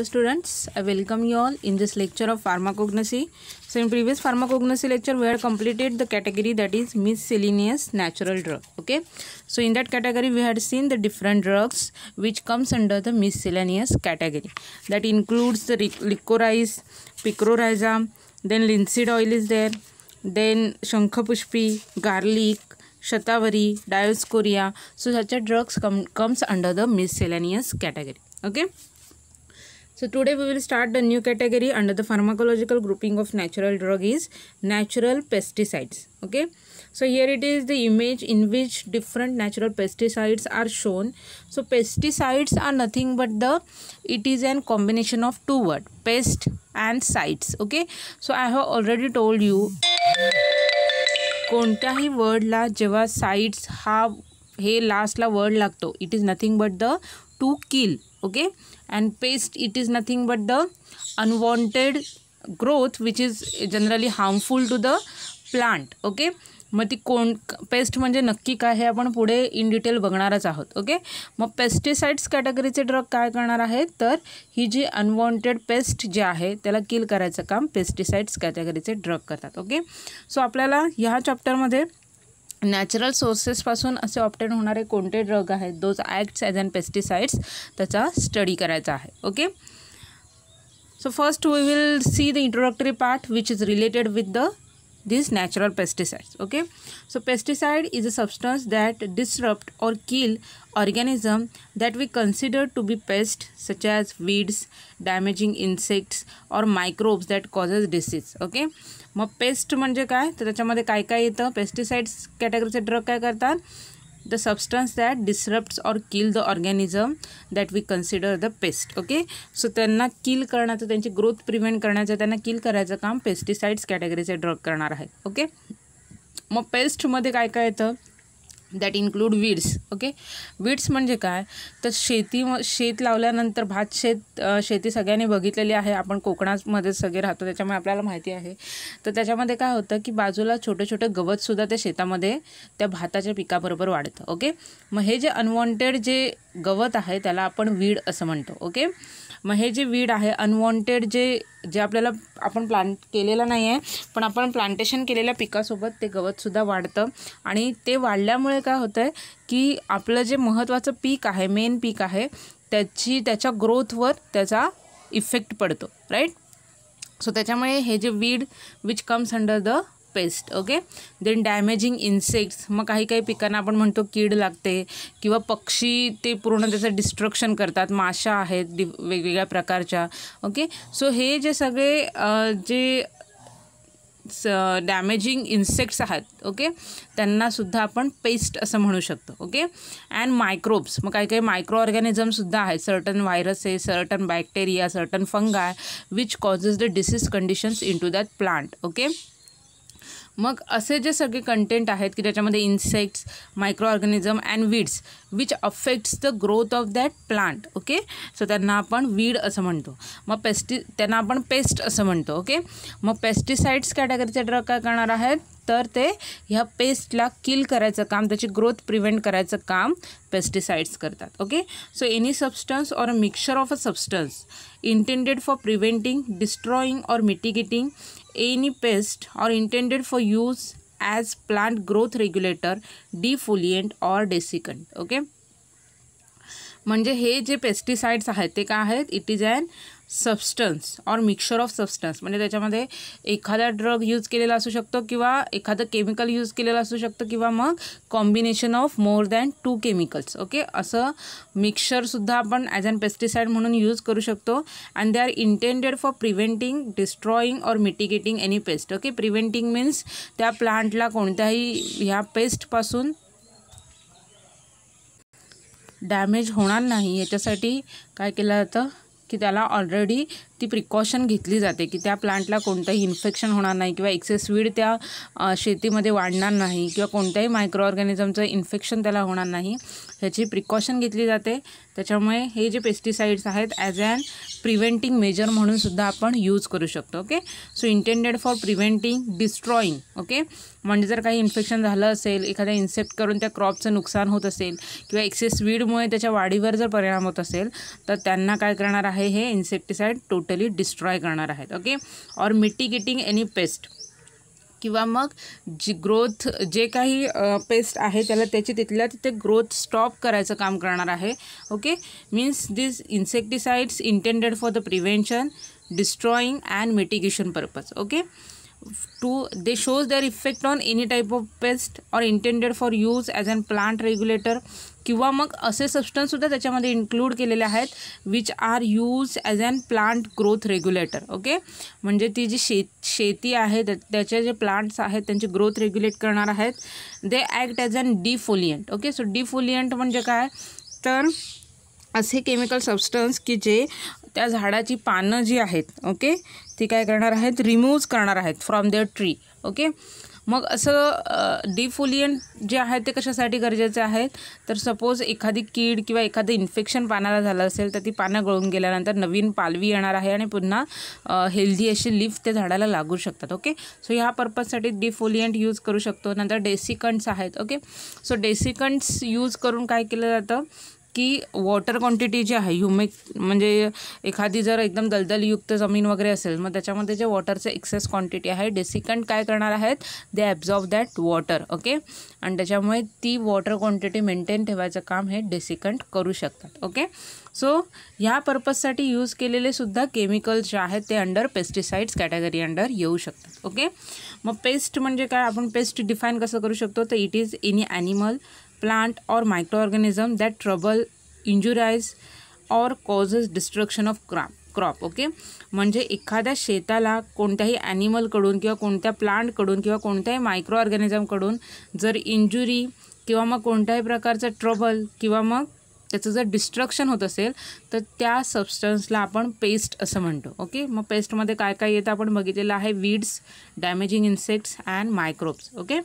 students i welcome you all in this lecture of pharmacognosy so in previous pharmacognosy lecture we had completed the category that is miscellaneous natural drug okay so in that category we had seen the different drugs which comes under the miscellaneous category that includes the licorice picroryza then linseed oil is there then shankhapushpi, garlic shatavari dioscorea so such a drugs come comes under the miscellaneous category okay so today we will start the new category under the pharmacological grouping of natural drug is natural pesticides. Okay. So here it is the image in which different natural pesticides are shown. So pesticides are nothing but the, it is an combination of two word, pest and sites. Okay. So I have already told you कोणत्याही वर्डला जेव्हा sides हा हे लास्टला word लागतो it is nothing but the to kill okay and pest it is nothing but the unwanted growth which is generally harmful to the plant okay मग ती कोण paste म्हणजे नक्की काय हे आपण पुढे इन डिटेल बघणारच आहोत ओके मग पेस्टिसाइड्स कॅटेगरीचे ड्रग काय करणार आहेत तर ही जी अनवॉन्टेड पेस्ट जी आहे त्याला किल करायचं काम पेस्टिसाइड्स कॅटेगरीचे ड्रग करतात ओके सो आपल्याला ह्या चॅप्टरमध्ये नॅचरल सोर्सेसपासून असे ऑप्टेन होणारे कोणते ड्रग आहेत those acts as and pesticides त्याचा स्टडी करायचा आहे okay so first we will see the introductory part which is related with the these natural pesticides okay so pesticide is a substance that disrupt or kill organism that we consider to be pests such as weeds damaging insects or microbes that causes disease okay मग pest म्हणजे काय तर त्याच्यामध्ये काय काय येतं pesticides कॅटेगरीचे drug काय करतात the substance that disrupts or kill the organism that we consider the pest okay so त्यांना किल करण्याचं त्यांची ग्रोथ प्रिव्हेंट करण्याचं त्यांना किल करायचं काम पेस्टिसाईड्स कॅटेगरीचे ड्रग करणार आहे ओके मग पेस्टमध्ये काय काय येतं that include weeds okay weeds म्हणजे काय तर शेती शेत लावल्यानंतर भात शेत शेती सगळ्यांनी बघितलेली आहे आपण कोकणामध्ये सगळे राहतो त्याच्यामुळे आपल्याला माहिती आहे तर त्याच्यामध्ये काय होतं की बाजूला छोटे छोटे गवतसुद्धा त्या शेतामध्ये त्या भाताच्या पिकाबरोबर वाढतं ओके मग हे जे अनवॉन्टेड जे गवत आहे त्याला आपण वीड असं म्हणतो ओके मग हे जे वीड आहे अनवॉन्टेड जे जे आपल्याला आपण प्लांट केलेलं नाही आहे पण आपण प्लांटेशन केलेल्या पिकासोबत ते गवतसुद्धा वाढतं आणि ते वाढल्यामुळे काय होतं आहे की आपलं जे महत्त्वाचं पीक आहे मेन पीक आहे त्याची त्याच्या ग्रोथवर त्याचा इफेक्ट पडतो राईट सो त्याच्यामुळे हे जे weed which comes under the pest okay then damaging insects मग काही काही पिकांना आपण म्हणतो कीड लागते किंवा पक्षी ते पूर्ण त्याचं डिस्ट्रक्शन करतात माशा आहेत डि वेगवेगळ्या प्रकारच्या ओके सो हे जे सगळे जे स डॅमेजिंग इन्सेक्ट्स आहेत ओके त्यांनासुद्धा आपण पेस्ट असं म्हणू शकतो ओके अँड मायक्रोब्स मग काही काही मायक्रो ऑर्गॅनिझमसुद्धा आहेत सर्टन आहे certain bacteria certain fungi which causes the disease conditions in to that plant okay मग असे जे सगळे कंटेंट आहेत की ज्याच्यामध्ये insects micro organism and weeds which affects the growth of that plant okay so त्यांना आपण वीड असं म्हणतो मग पेस्टि त्यांना आपण पेस्ट असं म्हणतो ओके मग पेस्टिसाईड्स कॅटेगरीचे ड्रग काय करणार आहेत तर ते ह्या पेस्टला किल करायचं काम त्याची ग्रोथ प्रिव्हेंट करायचं काम पेस्टिसाईड्स करतात okay so any substance or mixture of a substance intended for preventing destroying or mitigating any pest or intended for use as plant growth regulator defoliant or desiccant okay म्हणजे हे जे pesticides आहेत ते काय आहेत it is an substance or mixture of substance म्हणजे त्याच्यामध्ये एखादा ड्रग यूज केलेला असू शकतो किंवा एखादं केमिकल यूज केलेलं असू शकतं किंवा मग combination of more than two chemicals okay असं मिक्सरसुद्धा आपण ॲज अन पेस्टिसाईड म्हणून यूज करू शकतो and they are intended for preventing destroying or mitigating any pest okay preventing means त्या प्लांटला कोणत्याही ह्या पेस्टपासून डॅमेज होणार नाही याच्यासाठी काय केलं जातं की त्याला ऑलरेडी ती प्रिकॉशन घेतली जाते की त्या प्लांटला कोणतंही इन्फेक्शन होणार नाही किंवा एक्सेस वीड त्या शेतीमध्ये वाढणार नाही किंवा कोणत्याही मायक्रो ऑर्गॅनिझमचं इन्फेक्शन त्याला होणार नाही ह्याची प्रिकॉशन घेतली जाते त्याच्यामुळे हे जे पेस्टिसाईड्स आहेत ॲज ॲन प्रिव्हेंटिंग मेजर म्हणून सुद्धा आपण यूज करू शकतो okay so intended for preventing destroying okay म्हणजे जर काही इन्फेक्शन झालं असेल एखाद्या इन्सेप्ट करून त्या क्रॉपचं नुकसान होत असेल किंवा एक्सेस वीडमुळे त्याच्या वाढीवर जर परिणाम होत असेल तर त्यांना काय करणार आहे हे इन्सेक्टिसाईड टोटल टोटली डिस्ट्रॉय करणार आहेत ओके और मिटिगेटिंग एनी पेस्ट किंवा मग जी ग्रोथ जे काही पेस्ट आहे त्याला तिथे ग्रोथ स्टॉप करायचं काम करणार आहे okay means this insecticides intended for the prevention destroying and mitigation purpose okay to they shows their effect on any type of pest or intended for use as an plant regulator किंवा मग असे सबस्टन्ससुद्धा त्याच्यामध्ये include केलेले आहेत which are use as an plant growth regulator okay म्हणजे ती जी शेत शेती आहे त्याचे जे प्लांट्स आहेत त्यांची ग्रोथ रेग्युलेट करणार आहेत they act as an defoliant okay so defoliant म्हणजे काय तर असे केमिकल सबस्टन्स की जे त्या झाडाची पानं जी आहेत ओके ती काय करणार आहेत रिमूव्ह करणार आहेत फ्रॉम देअर ट्री ओके मग असं डिफोलियंट जे आहे ते कशासाठी गरजेचे आहेत तर सपोज एखादी कीड किंवा एखादं इन्फेक्शन पानाला झालं असेल तर ती पानं गळून गेल्यानंतर नवीन पालवी येणार आहे आणि पुन्हा हेल्दी अशी लिफ्ट ते झाडाला लागू शकतात ओके सो ह्या पर्पजसाठी डिफोलियंट यूज करू शकतो नंतर डेसिकंट्स आहेत ओके सो डेसिकंट्स यूज करून काय केलं जातं की वॉटर क्वांटिटी जी आहे ह्युमिक म्हणजे एखादी जर एकदम दलदलयुक्त जमीन वगैरे असेल मग त्याच्यामध्ये जे वॉटरचे एक्सेस क्वांटिटी आहे डेसिकंट काय करणार आहेत they absorb that water okay आणि त्याच्यामुळे ती वॉटर क्वांटिटी मेंटेन ठेवायचं काम हे डेसिकंट करू शकतात ओके सो ह्या पर्पजसाठी यूज केलेले सुद्धा केमिकल्स जे आहेत ते अंडर पेस्टिसाइड्स कॅटेगरी अंडर येऊ शकतात ओके मग पेस्ट म्हणजे काय आपण पेस्ट डिफाईन कसं करू शकतो तर it is any animal plant or microorganism that trouble injurize or causes destruction of crop crop okay म्हणजे एखाद्या शेताला कोणत्याही ॲनिमलकडून किंवा कोणत्या प्लांटकडून किंवा कोणत्याही मायक्रो ऑर्गॅनिझमकडून जर इंजुरी किंवा मग कोणत्याही प्रकारचं ट्रबल किंवा मग त्याचं जर डिस्ट्रक्शन होत असेल तर त्या सबस्टन्सला आपण पेस्ट असं म्हणतो ओके मग पेस्टमध्ये काय काय येतं आपण बघितलेलं आहे weeds damaging insects and microbes okay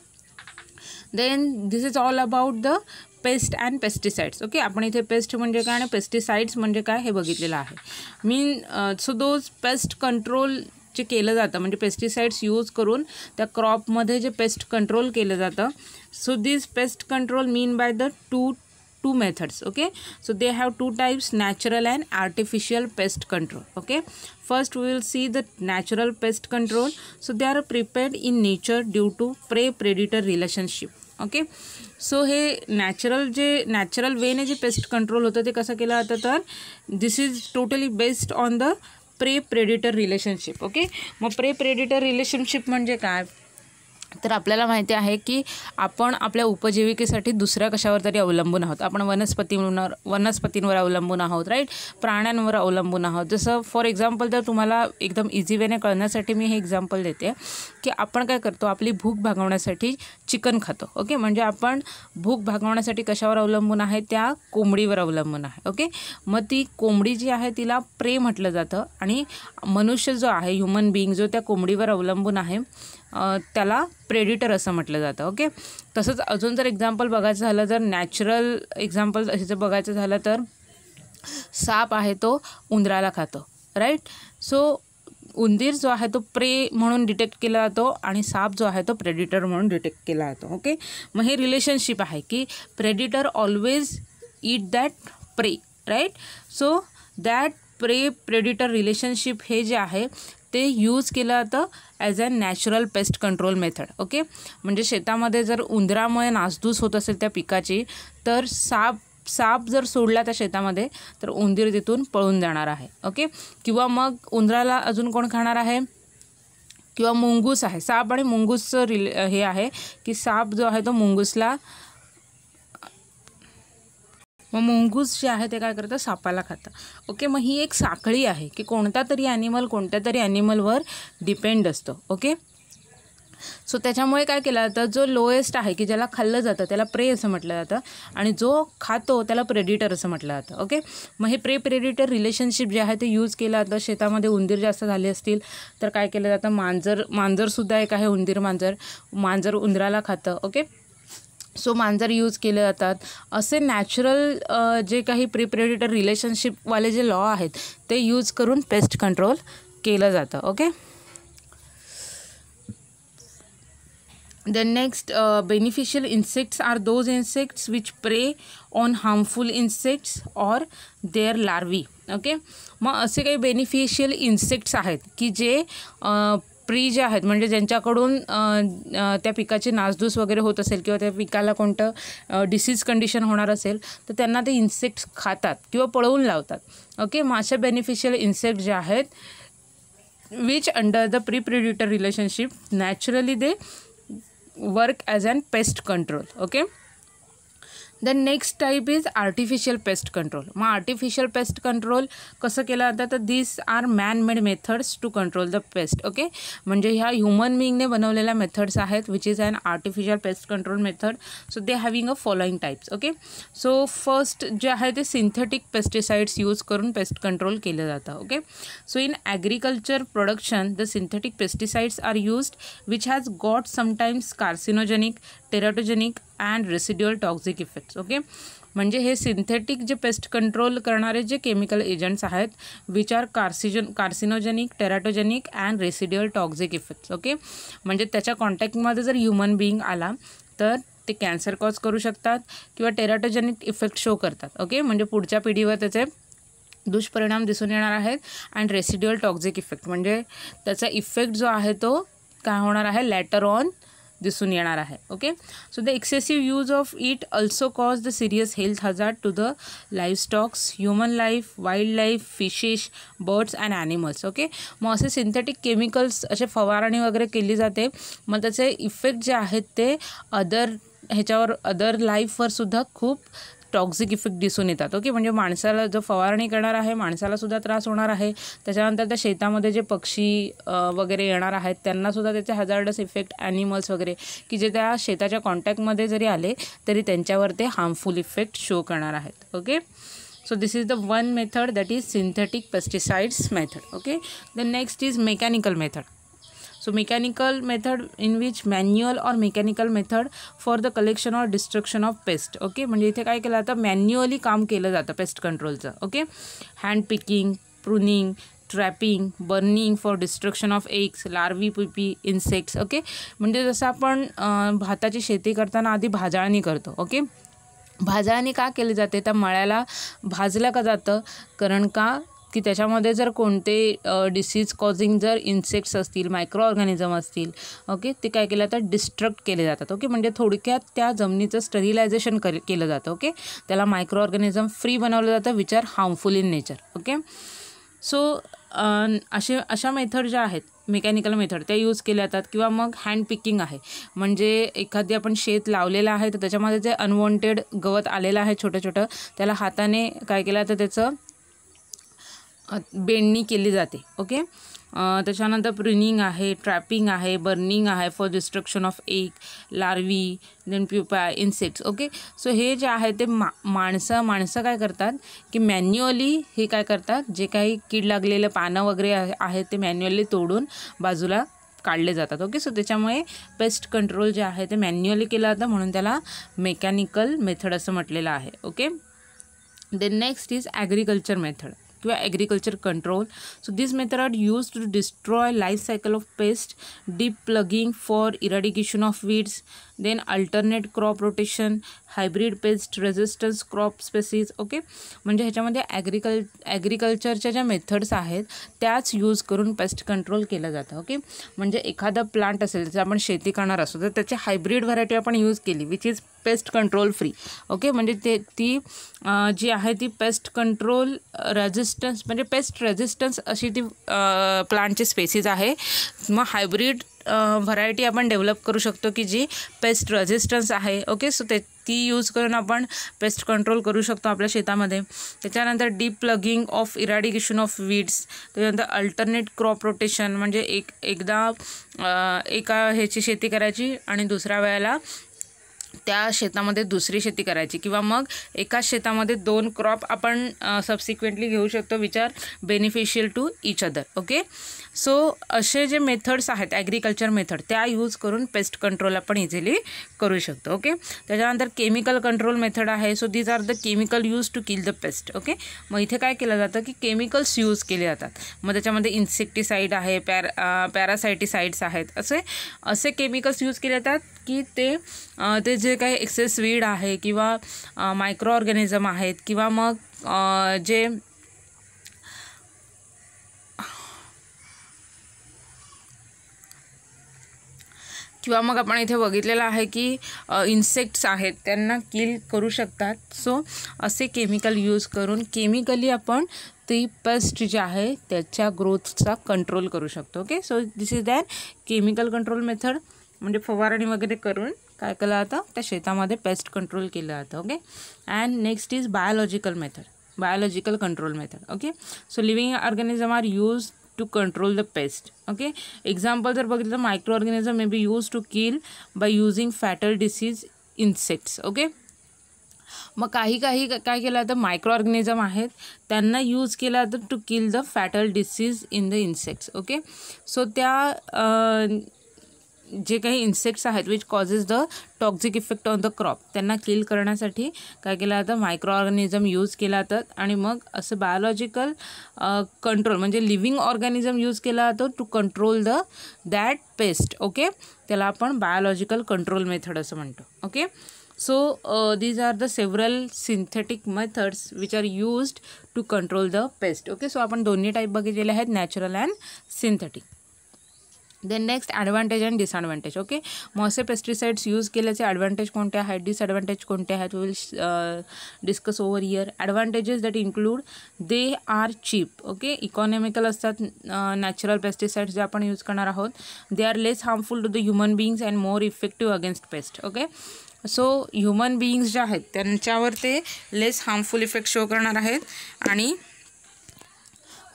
then this is all about the pest and pesticides okay आपण इथे पेस्ट म्हणजे काय आणि पेस्टिसाइड्स म्हणजे काय हे बघितलेलं आहे mean so those pest control जे केलं जातं म्हणजे पेस्टिसाइड्स यूज करून त्या क्रॉपमध्ये जे पेस्ट कंट्रोल केलं जातं so this pest control mean by the two two methods okay so they have two types natural and artificial pest control okay first we will see the natural pest control so they are prepared in nature due to prey predator relationship okay so हे natural जे natural वेने जे pest control होतं ते कसं केलं जातं तर this is totally based on the prey predator relationship okay मग प्रे प्रेडिटर रिलेशनशिप म्हणजे काय तर आपल्याला माहिती आहे की आपण आपल्या उपजीविकेसाठी दुसऱ्या कशावर तरी अवलंबून आहोत आपण वनस्पतींवर वनस्पतींवर अवलंबून आहोत राईट प्राण्यांवर अवलंबून आहोत जसं फॉर एक्झाम्पल जर तुम्हाला एकदम इझी वेने कळण्यासाठी मी हे एक्झाम्पल देते की आपण काय करतो आपली भूक भागवण्यासाठी चिकन खातो ओके म्हणजे आपण भूक भागवण्यासाठी कशावर अवलंबून आहे त्या कोंबडीवर अवलंबून आहे ओके मग ती कोंबडी जी आहे तिला प्रे म्हटलं जातं आणि मनुष्य जो आहे ह्युमन बिईंग जो त्या कोंबडीवर अवलंबून आहे त्याला प्रेडिटर असं म्हटलं जातं ओके तसंच अजून जर एक्झाम्पल बघायचं झालं जर नॅचरल एक्झाम्पल जर बघायचं झालं तर साप आहे तो उंदराला खातो राईट सो उंदीर जो आहे तो प्रे म्हणून डिटेक्ट केला जातो आणि साप जो आहे तो प्रेडिटर म्हणून डिटेक्ट केला जातो ओके मग हे रिलेशनशिप आहे की predator always eat that prey right so that prey predator relationship हे जे आहे ते यूज केलं जातं as a natural pest control method okay म्हणजे शेतामध्ये जर उंदरामुळे नासधूस होत असेल त्या पिकाची तर साप साप जर सोडला त्या शेतामध्ये तर उंदीर तिथून पळून जाणार आहे ओके किंवा मग उंदराला अजून कोण खाणार आहे किंवा मुंगूस आहे साप आणि मुंगूसचं रिले हे आहे की साप जो आहे तो मुंगूसला मग मुंगूस जे आहे ते काय करतं सापाला खातं ओके मग ही एक साखळी आहे की कोणता तरी ॲनिमल कोणत्या तरी ॲनिमलवर डिपेंड असतं ओके सो त्याच्यामुळे काय केलं जातं जो लोएस्ट आहे की ज्याला खाल्लं जातं त्याला प्रे असं म्हटलं जातं आणि जो खातो त्याला प्रेडिटर असं म्हटलं जातं ओके मग हे प्रे प्रेडिटर रिलेशनशिप जे आहे ते यूज केलं जातं शेतामध्ये उंदीर जास्त झाले असतील तर काय केलं जातं मांजर मांजरसुद्धा एक आहे उंदीर मांजर मांजर उंदराला खातं ओके सो मांजर यूज केले जातात असे नॅचरल जे काही प्रिप्रिटेटर रिलेशनशिपवाले जे लॉ आहेत ते यूज करून पेस्ट कंट्रोल केलं जातं okay then next beneficial insects are those insects which prey on harmful insects or their larvae okay मग असे काही बेनिफिशियल इन्सेक्ट्स आहेत की जे प्री जे आहेत म्हणजे ज्यांच्याकडून त्या पिकाची नासधूस वगैरे होत असेल किंवा त्या पिकाला कोणतं डिसीज कंडिशन होणार असेल तर त्यांना ते इन्सेक्ट्स खातात किंवा पळवून लावतात ओके मग अशा बेनिफिशियल इन्सेक्ट जे आहेत which under the prey predator relationship naturally they work as an pest control okay then next type is artificial pest control मग आर्टिफिशियल पेस्ट कंट्रोल कसं केलं जातं तर this are man made methods to control the pest okay म्हणजे ह्या human बिईंगने बनवलेल्या methods आहेत which is an artificial pest control method so they having a following types okay so first जे आहे ते सिंथेटिक पेस्टिसाइड्स यूज करून pest control केलं जातं okay so in agriculture production the synthetic pesticides are used which has got sometimes carcinogenic teratogenic and residual toxic effects okay म्हणजे हे synthetic जे pest control करणारे जे केमिकल एजंट्स आहेत which are carcinogen carcinogenic teratogenic and residual toxic effects okay म्हणजे त्याच्या कॉन्टॅक्टमध्ये जर ह्युमन बिईंग आला तर ते कॅन्सर कॉज करू शकतात किंवा टेराटोजेनिक इफेक्ट शो करतात ओके म्हणजे पुढच्या पिढीवर त्याचे दुष्परिणाम दिसून येणार आहेत अँड रेसिड्युअल टॉक्झिक इफेक्ट म्हणजे त्याचा इफेक्ट जो आहे तो काय होणार आहे लॅटर ऑन दिसून येणार आहे okay so the excessive use of it also cause the serious health hazard to the life stocks human life wild life fishes birds and animals okay मग असे सिंथेटिक केमिकल्स असे फवारणी वगैरे केली जाते मग त्याचे इफेक्ट जे आहेत ते अदर ह्याच्यावर अदर लाईफवरसुद्धा सुद्धा खूप टॉक्झिक इफेक्ट दिसून येतात ओके म्हणजे माणसाला जो फवारणी करणार आहे माणसालासुद्धा त्रास होणार आहे त्याच्यानंतर त्या शेतामध्ये जे पक्षी वगैरे येणार आहेत त्यांनासुद्धा त्याचे हजार्डस इफेक्ट ॲनिमल्स वगैरे की जे त्या शेताच्या कॉन्टॅक्टमध्ये जरी आले तरी त्यांच्यावर ते हार्मफुल इफेक्ट शो करणार आहेत okay so this is the one method that is synthetic pesticides method okay the next is mechanical method so mechanical method in which manual or mechanical method for the collection or destruction of pest okay म्हणजे इथे काय केलं जातं manually काम केलं जातं pest कंट्रोलचं okay hand picking pruning trapping burning for destruction of eggs larvae pupae insects okay म्हणजे जसं आपण भाताची शेती करताना आधी भाजाळणी करतो ओके भाजाळणी का केली जाते त्या मळ्याला भाजलं का जातं कारण का की त्याच्यामध्ये जर कोणते डिसीज कॉझिंग जर इन्सेक्ट्स असतील मायक्रो ऑर्गॅनिझम असतील ओके ते काय केलं जातं डिस्ट्रक्ट केले जातात ओके म्हणजे थोडक्यात त्या जमिनीचं स्टरिलायझेशन कर केलं जातं ओके त्याला मायक्रो ऑर्गॅनिझम फ्री बनवलं जातं are harmful in nature okay so असे अशा मेथड ज्या आहेत मेकॅनिकल मेथड त्या यूज केल्या जातात किंवा मग हँड पिकिंग आहे म्हणजे एखादी आपण शेत लावलेलं आहे तर त्याच्यामध्ये जे अनवॉन्टेड गवत आलेलं आहे छोटं छोटं त्याला हाताने काय केलं जातं त्याचं बेंडणी केली जाते ओके त्याच्यानंतर प्रिनिंग आहे ट्रॅपिंग आहे बर्निंग आहे for destruction of egg larvae then pupa insects okay so हे जे आहे ते मा माणसं माणसं काय करतात की मॅन्युअली हे काय करतात जे काही कीड लागलेलं पानं वगैरे आहे ते मॅन्युअली तोडून बाजूला काढले जातात ओके सो त्याच्यामुळे पेस्ट कंट्रोल जे आहे ते मॅन्युअली केलं जातं म्हणून त्याला मेकॅनिकल मेथड असं म्हटलेलं आहे okay then next is agriculture method agriculture control so this method are used to destroy life cycle of pest deep plugging for eradication of weeds then alternate crop rotation hybrid pest resistance crop species okay म्हणजे ह्याच्यामध्ये ॲग्रिकल ॲग्रिकल्चरच्या ज्या methods आहेत त्याच use करून pest control केलं जातं okay म्हणजे एखादा प्लांट असेल जर आपण शेती करणार असू तर त्याची हायब्रिड व्हरायटी आपण यूज केली which is pest control free okay म्हणजे ते ती जी आहे ती पेस्ट कंट्रोल रेजिस्टन्स म्हणजे पेस्ट रेजिस्टन्स अशी ती प्लांटची स्पेसीज आहे मग हायब्रिड व्हरायटी आपण डेव्हलप करू शकतो की जी पेस्ट रेझिस्टन्स आहे ओके सो ते ती यूज करून आपण पेस्ट कंट्रोल करू शकतो आपल्या शेतामध्ये त्याच्यानंतर deep ploughing of eradication of weeds त्याच्यानंतर अल्टरनेट क्रॉप रोटेशन म्हणजे एक एकदा एका ह्याची शेती करायची आणि दुसऱ्या वेळेला त्या शेतामध्ये दुसरी शेती करायची किंवा मग एकाच शेतामध्ये दोन क्रॉप आपण सबसिक्वेंटली घेऊ शकतो which are beneficial to each other okay so असे जे मेथड्स आहेत ॲग्रिकल्चर मेथड त्या यूज करून पेस्ट कंट्रोल आपण इझिली करू शकतो ओके त्याच्यानंतर केमिकल कंट्रोल मेथड आहे so these are the chemical use to kill the pest okay मग इथे काय केलं जातं की केमिकल्स यूज केले जातात मग त्याच्यामध्ये इन्सेक्टिसाईड आहे पॅरा पॅरासायटिसाईड्स आहेत असे असे केमिकल्स यूज केले जातात की ते ते जे काही एक्सेस वीड आहे किंवा मायक्रो ऑर्गॅनिझम आहेत किंवा मग जे कि मग आपण इधे बगित है कि इन्सेक्ट्स आहेत किल करू शकतात सो असे केमिकल यूज करूँ केमिकली अपन ती पेस्ट जी है आहे ग्रोथ का कंट्रोल करू शकतो okay so this is then chemical control method म्हणजे फवार वगैरह करून काय केलं जातं त्या पेस्ट कंट्रोल केलं जातं okay and next is biological method biological control method okay so living organism are use to control the pest okay example जर बघितलं micro organism may be use to kill by using fatal disease insects okay मग काही काही काय केलं जातं micro organism आहेत त्यांना यूज केला जातं to kill the fatal disease in the insects okay so त्या जे काही इन्सेक्ट्स आहेत which causes the toxic effect on the crop त्यांना किल करण्यासाठी काय केलं जातं मायक्रो ऑर्गॅनिझम यूज केला जातात आणि मग असं बायोलॉजिकल कंट्रोल म्हणजे लिव्हिंग ऑर्गॅनिझम यूज केला जातो to control the that pest okay त्याला आपण बायोलॉजिकल कंट्रोल मेथड असं म्हणतो okay so these are the several synthetic methods which are used to control the pest okay so आपण दोन्ही type बघितलेले आहेत natural and synthetic then next advantage and disadvantage okay मॉसे pesticides use केल्याचे advantage कोणते आहेत डिसअडव्हान्टेज कोणते आहेत will discuss over year advantages that include they are cheap okay economical असतात नॅचरल uh, पेस्टिसाईड्स जे आपण यूज करणार आहोत they are less harmful to the human beings and more effective against pest okay so human beings जे आहेत त्यांच्यावर ते लेस harmful effect show करणार आहेत आणि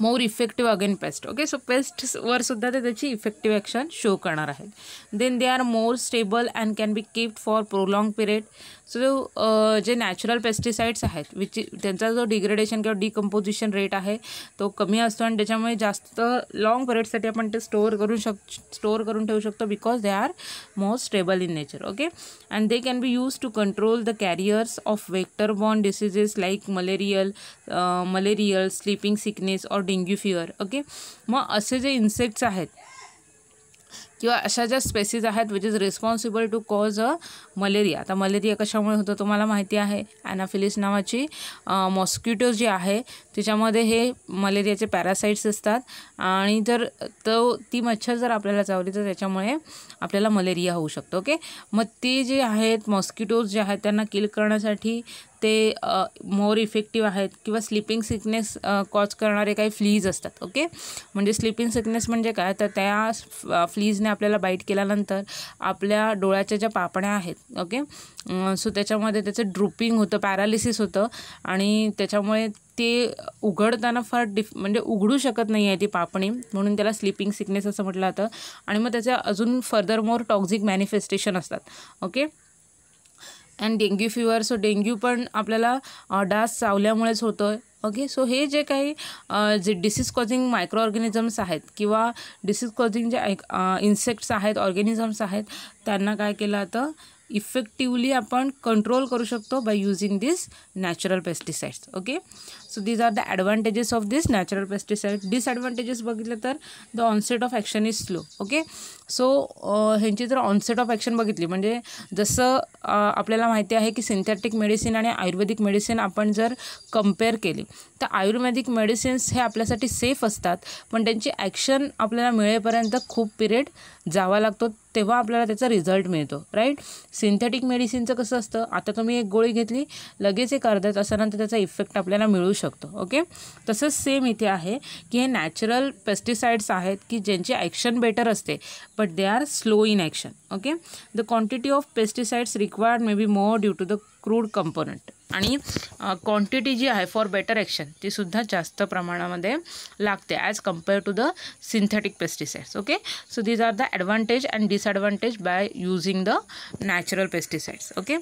more effective again pest okay so पेस्टवर सुद्धा ते त्याची इफेक्टिव्ह ॲक्शन शो करणार आहेत then they are more stable and can be kept for prolong period so जे नॅचरल पेस्टिसाइड्स आहेत विच त्यांचा जो डिग्रेडेशन किंवा डिकम्पोजिशन रेट आहे तो कमी असतो आणि त्याच्यामुळे जास्त लॉंग पिरियडसाठी आपण ते स्टोअर करू शक स्टोअर करून ठेवू शकतो because they are more stable in nature okay and they can be use to control the carriers of vector borne diseases like malarial malarial sleeping sickness or dengue fever okay मग असे जे insects आहेत किंवा अशा ज्या species आहेत which is responsible to cause a malaria आता malaria कशामुळे होतं तुम्हाला माहिती आहे ॲनाफिलिस नावाची मॉस्किटो जी आहे त्याच्यामध्ये हे मलेरियाचे पॅरासाईट्स असतात आणि जर तो ती मच्छर जर आपल्याला चावली तर त्याच्यामुळे आपल्याला मलेरिया होऊ शकतो ओके मग ते जे आहेत मॉस्किटोज जे आहेत त्यांना किल करण्यासाठी ते मोर इफेक्टिव्ह आहेत किंवा स्लिपिंग सिकनेस कॉज करणारे काही फ्लीज असतात ओके म्हणजे स्लिपिंग सिकनेस म्हणजे काय तर त्या फ्लीजने आपल्याला बाईट केल्यानंतर आपल्या डोळ्याच्या ज्या पापण्या आहेत ओके सो त्याच्यामध्ये त्याचं ड्रुपिंग होतं पॅरालिसिस होतं आणि त्याच्यामुळे ते उघडताना फार डिफ म्हणजे उघडू शकत नाही आहे ती पापणी म्हणून त्याला स्लिपिंग सिकनेस असं म्हटलं जातं आणि मग त्याचे अजून फर्दर मोर टॉक्झिक मॅनिफेस्टेशन असतात okay and dengue fever so dengue पण आपल्याला डास चावल्यामुळेच होतो आहे ओके सो हे जे काही जे डिसीज कॉझिंग मायक्रो ऑर्गॅनिझम्स आहेत किंवा डिसीज कॉझिंग जे इन्सेक्ट्स आहेत ऑर्गॅनिझम्स आहेत त्यांना काय केलं तर इफेक्टिवली आपण कंट्रोल करू शकतो by using this natural pesticides okay so these are the advantages of this natural pesticide disadvantages बघितलं तर the onset of action is slow okay so ह्यांची जर ऑनसेट ऑफ ॲक्शन बघितली म्हणजे जसं आपल्याला माहिती आहे की सिंथेटिक मेडिसिन आणि आयुर्वेदिक मेडिसिन आपण जर कम्पेअर केली तर आयुर्वेदिक मेडिसिन्स हे आपल्यासाठी सेफ असतात पण त्यांची ॲक्शन आपल्याला मिळेपर्यंत खूप पिरियड जावा लागतो तेव्हा आपल्याला त्याचा रिझल्ट मिळतो राईट सिंथेटिक मेडिसिनचं कसं असतं आता तुम्ही एक गोळी घेतली लगेच एक अर्ध्या तासानंतर त्याचा इफेक्ट आपल्याला मिळू शकतो ओके तसंच सेम इथे आहे की हे नॅचरल पेस्टिसाइड्स आहेत की ज्यांची ॲक्शन बेटर असते but they are slow in action okay the quantity of pesticides required may be more due to the crude component आणि क्वांटिटी जी आहे फॉर बेटर ॲक्शन ती सुद्धा जास्त प्रमाणामध्ये लागते as compare to the synthetic pesticides okay so these are the advantage and disadvantage by using the natural pesticides okay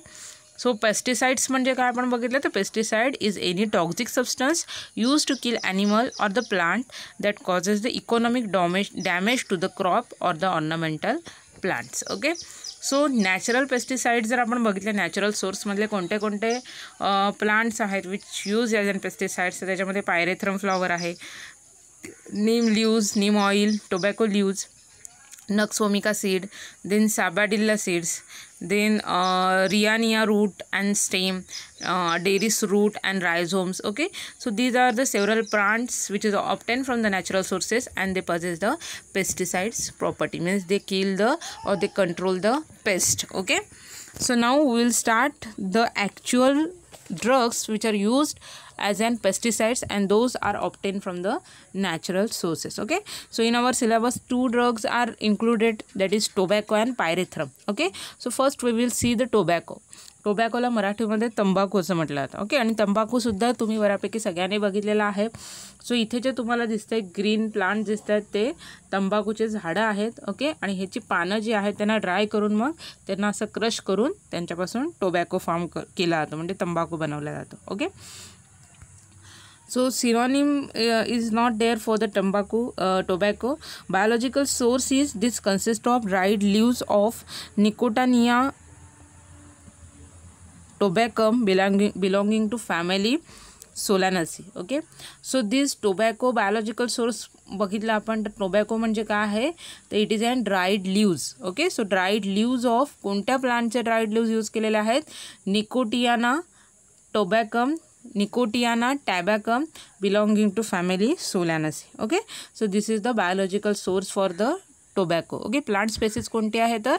so pesticides म्हणजे काय आपण बघितलं तर pesticide is any toxic substance use to kill animal or the plant that causes the economic damage damage to the crop or the ornamental plants okay so natural pesticide जर आपण बघितले नॅचरल सोर्समधले कोणते कोणते प्लांट्स आहेत which use as an pesticides त्याच्यामध्ये pyrethrum flower आहे neem leaves neem oil tobacco leaves nux vomica seed then sabadilla seeds then uh, Rhiania root and stem, uh, Dairis root and rhizomes. Okay, so these are the several plants which is obtained from the natural sources and they possess the pesticides property means they kill the or they control the pest. Okay, so now we will start the actual drugs which are used as an pesticides and those are obtained from the natural sources okay so in our syllabus two drugs are included that is tobacco and pyrethrum okay so first we will see the tobacco टोबॅकोला मराठीमध्ये तंबाखू असं म्हटलं जातं okay आणि तंबाखूसुद्धा तुम्ही बऱ्यापैकी सगळ्यांनी बघितलेला आहे सो इथे जे तुम्हाला आहे ग्रीन प्लांट दिसत आहेत ते तंबाखूचे झाडं आहेत ओके आणि ह्याची पानं जी आहेत त्यांना ड्राय करून मग त्यांना असं क्रश करून त्यांच्यापासून टोबॅको फार्म केला जातो म्हणजे तंबाखू बनवला जातो okay so synonym uh, is not there for the tobacco uh, tobacco biological source is this consists of dried leaves of nicotiana tobacum belonging belonging to family Solanaceae okay so this tobacco biological source बघितला आपण तर tobacco म्हणजे काय आहे तर it is and dried leaves okay so dried leaves of कोणत्या प्लांटचे dried leaves use केलेले आहेत Nicotiana tabacum Nicotiana tabacum belonging to family Solanaceae okay so this is the biological source for the tobacco okay plant species को है तो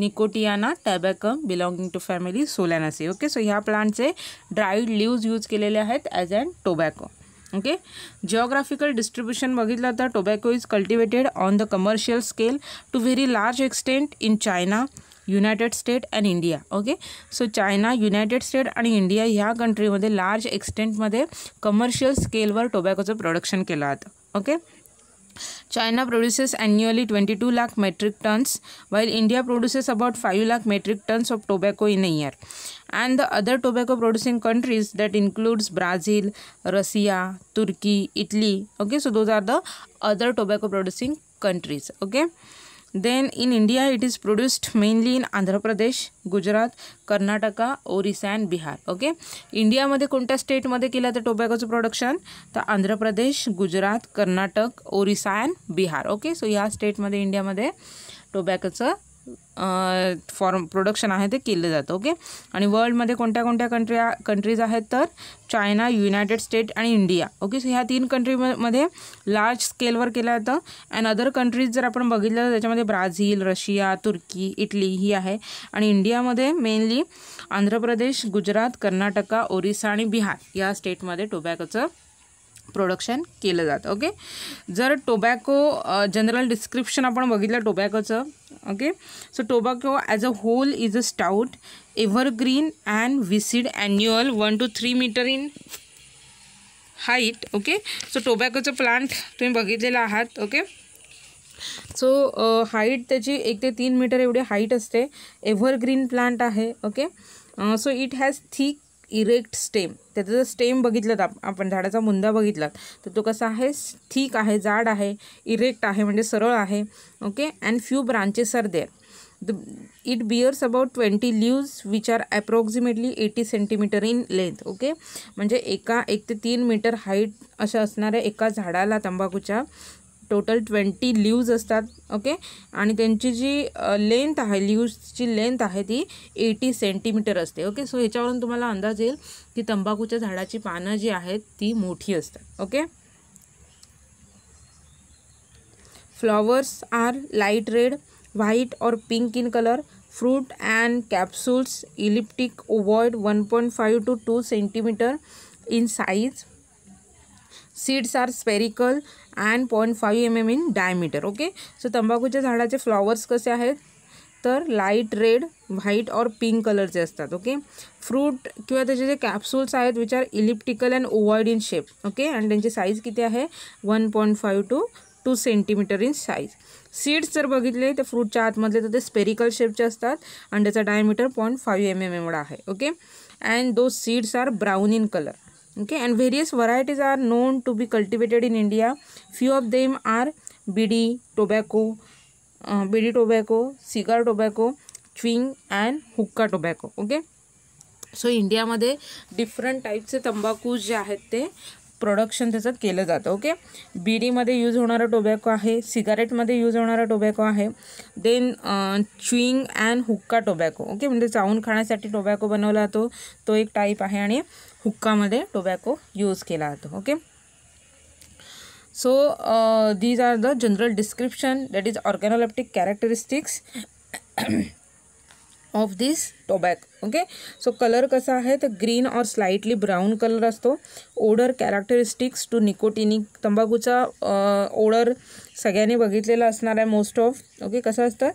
Nicotiana tabacum belonging to family Solanaceae okay so हा plant से dried leaves use के लिए as an tobacco okay geographical distribution बगित tobacco is cultivated on the commercial scale to very large extent in China United State and India okay so China United State आणि India ह्या कंट्रीमध्ये large एक्सटेंटमध्ये commercial स्केलवर टोबॅकोचं production केलं जातं okay China produces annually twenty two lakh metric tons while India produces about five lakh metric tons of tobacco in a year and the other tobacco producing countries that includes Brazil Russia Turkey Italy okay so those are the other tobacco producing countries okay then in India it is produced mainly in Andhra Pradesh Gujarat Karnataka Orissa and Bihar okay इंडियामध्ये कोणत्या स्टेटमध्ये केलं तर टोबॅकोचं production तर Andhra Pradesh Gujarat Karnataka Orissa and Bihar okay so ह्या स्टेटमध्ये इंडियामध्ये टोबॅकोचं form production आहे ते केलं जातं ओके आणि वर्ल्डमध्ये कोणत्या कोणत्या कंट्री कंट्रीज आहेत तर चायना युनायटेड स्टेट आणि इंडिया ओके सो ह्या तीन कंट्रीमध्ये लार्ज स्केलवर केलं जातं अँड अदर कंट्रीज जर आपण बघितलं तर त्याच्यामध्ये ब्राझील रशिया तुर्की इटली ही आहे आणि इंडियामध्ये मेनली आंध्र प्रदेश गुजरात कर्नाटका ओरिसा आणि बिहार या स्टेटमध्ये टोबॅकोचं प्रोडक्शन केलं जातं ओके जर टोबॅको जनरल डिस्क्रिप्शन आपण बघितलं टोबॅकोचं okay so tobacco as a whole is a stout evergreen and viscid annual one two three metre in height okay so टोबॅकोचं प्लांट तुम्ही बघितलेलं आहात ओके सो हाईट त्याची एक ते तीन मीटर एवढी हाईट असते एव्हरग्रीन प्लांट आहे okay so it has thick erect stem त्याचा जर स्टेम बघितलं आपण झाडाचा मुंदा बघितलात तर तो कसा आहे ठीक आहे जाड आहे इरेक्ट आहे म्हणजे सरळ आहे okay and few branches are there the it bears about twenty leaves which are approximately eighty centimetre in length okay म्हणजे एका एक ते तीन मीटर हाईट अशा असणाऱ्या एका झाडाला तंबाखूच्या टोटल ट्वेंटी लिव्ज असतात ओके आणि त्यांची जी लेंथ आहे लिव्जची लेंथ आहे ती एटी सेंटीमीटर असते ओके सो ह्याच्यावरून तुम्हाला अंदाज येईल की तंबाखूच्या झाडाची पानं जी आहेत ती मोठी असतात okay flowers are light red white or pink in colour fruit and capsules elliptic ovoid one point five to two centimetre in size seeds are spherical and point five M M in diameter okay so तंबाखूच्या झाडाचे flowers कसे आहेत तर light red white or pink कलरचे असतात okay fruit किंवा त्याचे जे कॅप्सूल्स आहेत which are elliptical and ovoid in shape okay and त्यांची साईज किती आहे one point five to two centimetre in size seeds जर बघितले तर फ्रूटच्या आतमधले तर ते स्पेरिकल शेपचे असतात आणि त्याचा diameter point five M M एवढा आहे okay and those seeds are brown in colour okay and various varieties are known to be cultivated in india few of them are bidi tobacco uh, bidi tobacco cigar tobacco chewing and hookah tobacco okay so so, इंडियामध्ये different टाईपचे तंबाखू जे आहेत ते production त्याचं केलं जातं okay बीडीमध्ये यूज होणारा टोबॅको आहे सिगारेटमध्ये यूज होणारा टोबॅको आहे then chewing and hookah tobacco okay म्हणजे चावून खाण्यासाठी टोबॅको बनवला जातो तो एक टाईप आहे आणि हुक्कामध्ये टोबॅको यूज केला जातो okay so these are the general description that is organoleptic characteristics of this tobacco okay so colour कसा आहे तर green or slightly brown colour असतो ओडर कॅरेक्टरिस्टिक्स टू निकोटिनिक तंबाखूचा ओडर uh, सगळ्यांनी बघितलेला असणार आहे मोस्ट ऑफ ओके कसं असतं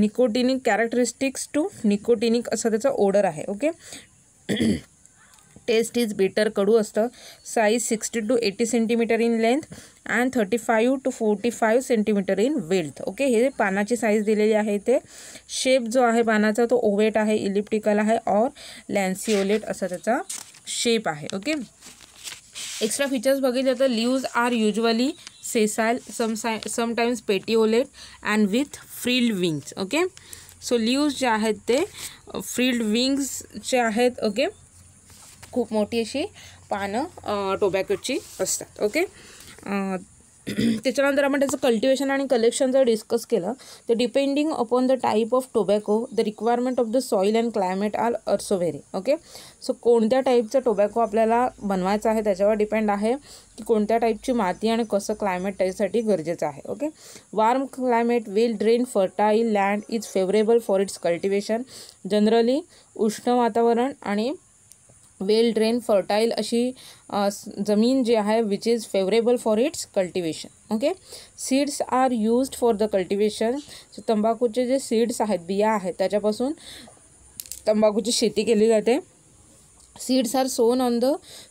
निकोटिनिक कॅरेक्टरिस्टिक्स टू निकोटिनिक असं त्याचा ओडर आहे ओके टेस्ट इज बेटर कडू असतं size sixty to eighty centimetre in length and thirty five to forty five centimetre in width okay हे पानाची साईज दिलेली आहे ते शेप जो आहे पानाचा तो ओवेट आहे इलिप्टिकल आहे और लॅन्सिओलेट असा त्याचा शेप आहे ओके एक्स्ट्रा फीचर्स बघितले तर leaves are usually sessile some sometimes petiolate and with frilled wings okay so leaves जे आहेत ते फ्रील्ड विंग्सचे आहेत ओके खूप मोठी अशी पानं टोबॅकोची असतात ओके त्याच्यानंतर आपण त्याचं कल्टिवेशन आणि कलेक्शन जर डिस्कस केलं तर depending upon the type of tobacco the requirement of the soil and climate are also vary okay so कोणत्या टाईपचा टोबॅको आपल्याला बनवायचा आहे त्याच्यावर डिपेंड आहे की कोणत्या टाईपची माती आणि कसं क्लायमेट त्याच्यासाठी गरजेचं आहे okay warm climate well drain fertile land is favourable for its cultivation generally उष्ण वातावरण आणि वेल ड्रेन फर्टाईल अशी जमीन जी आहे which is favourable for its cultivation okay seeds are used for the cultivation so तंबाखूचे जे सीड्स आहेत बिया आहेत त्याच्यापासून तंबाखूची शेती केली जाते seeds are sown on the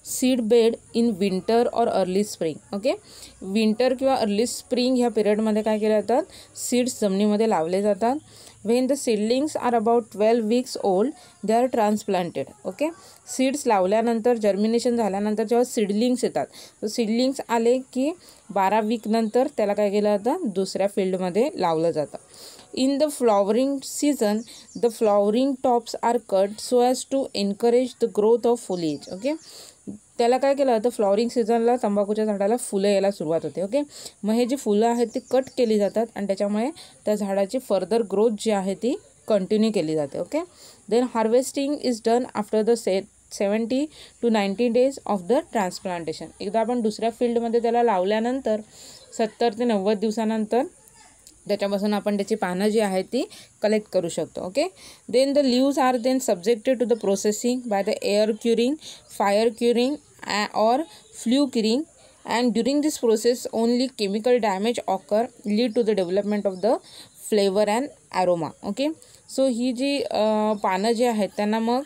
seed bed in winter or early spring okay winter किंवा अर्ली स्प्रिंग ह्या पिरियडमध्ये काय केले जातात सीड्स जमिनीमध्ये लावले जातात when the seedlings are about twelve weeks old they are transplanted okay seeds लावल्यानंतर जर्मिनेशन झाल्यानंतर जेव्हा सीडलिंग्स येतात तर सीडलिंग्स आले की बारा वीकनंतर त्याला काय केलं जातं दुसऱ्या फील्डमध्ये लावलं जातं in the flowering season the flowering tops are cut so as to encourage the growth of foliage okay त्याला काय केलं जातं फ्लॉवरिंग सीझनला तंबाखूच्या झाडाला फुलं यायला सुरुवात होते ओके मग हे जी फुलं आहेत ती कट केली जातात आणि त्याच्यामुळे त्या झाडाची फर्दर ग्रोथ जी आहे ती कंटिन्यू केली जाते okay then harvesting is done after the से seventy to ninety days of the transplantation एकदा आपण दुसऱ्या फील्डमध्ये त्याला लावल्यानंतर सत्तर ते नव्वद दिवसानंतर त्याच्यापासून आपण त्याची पानं जी आहेत ती कलेक्ट करू शकतो okay then the leaves are then subjected to the processing by the air curing fire curing or flue and during this process only chemical damage occur lead to the development of the flavour and aroma okay so ही जी पानं जी आहेत त्यांना मग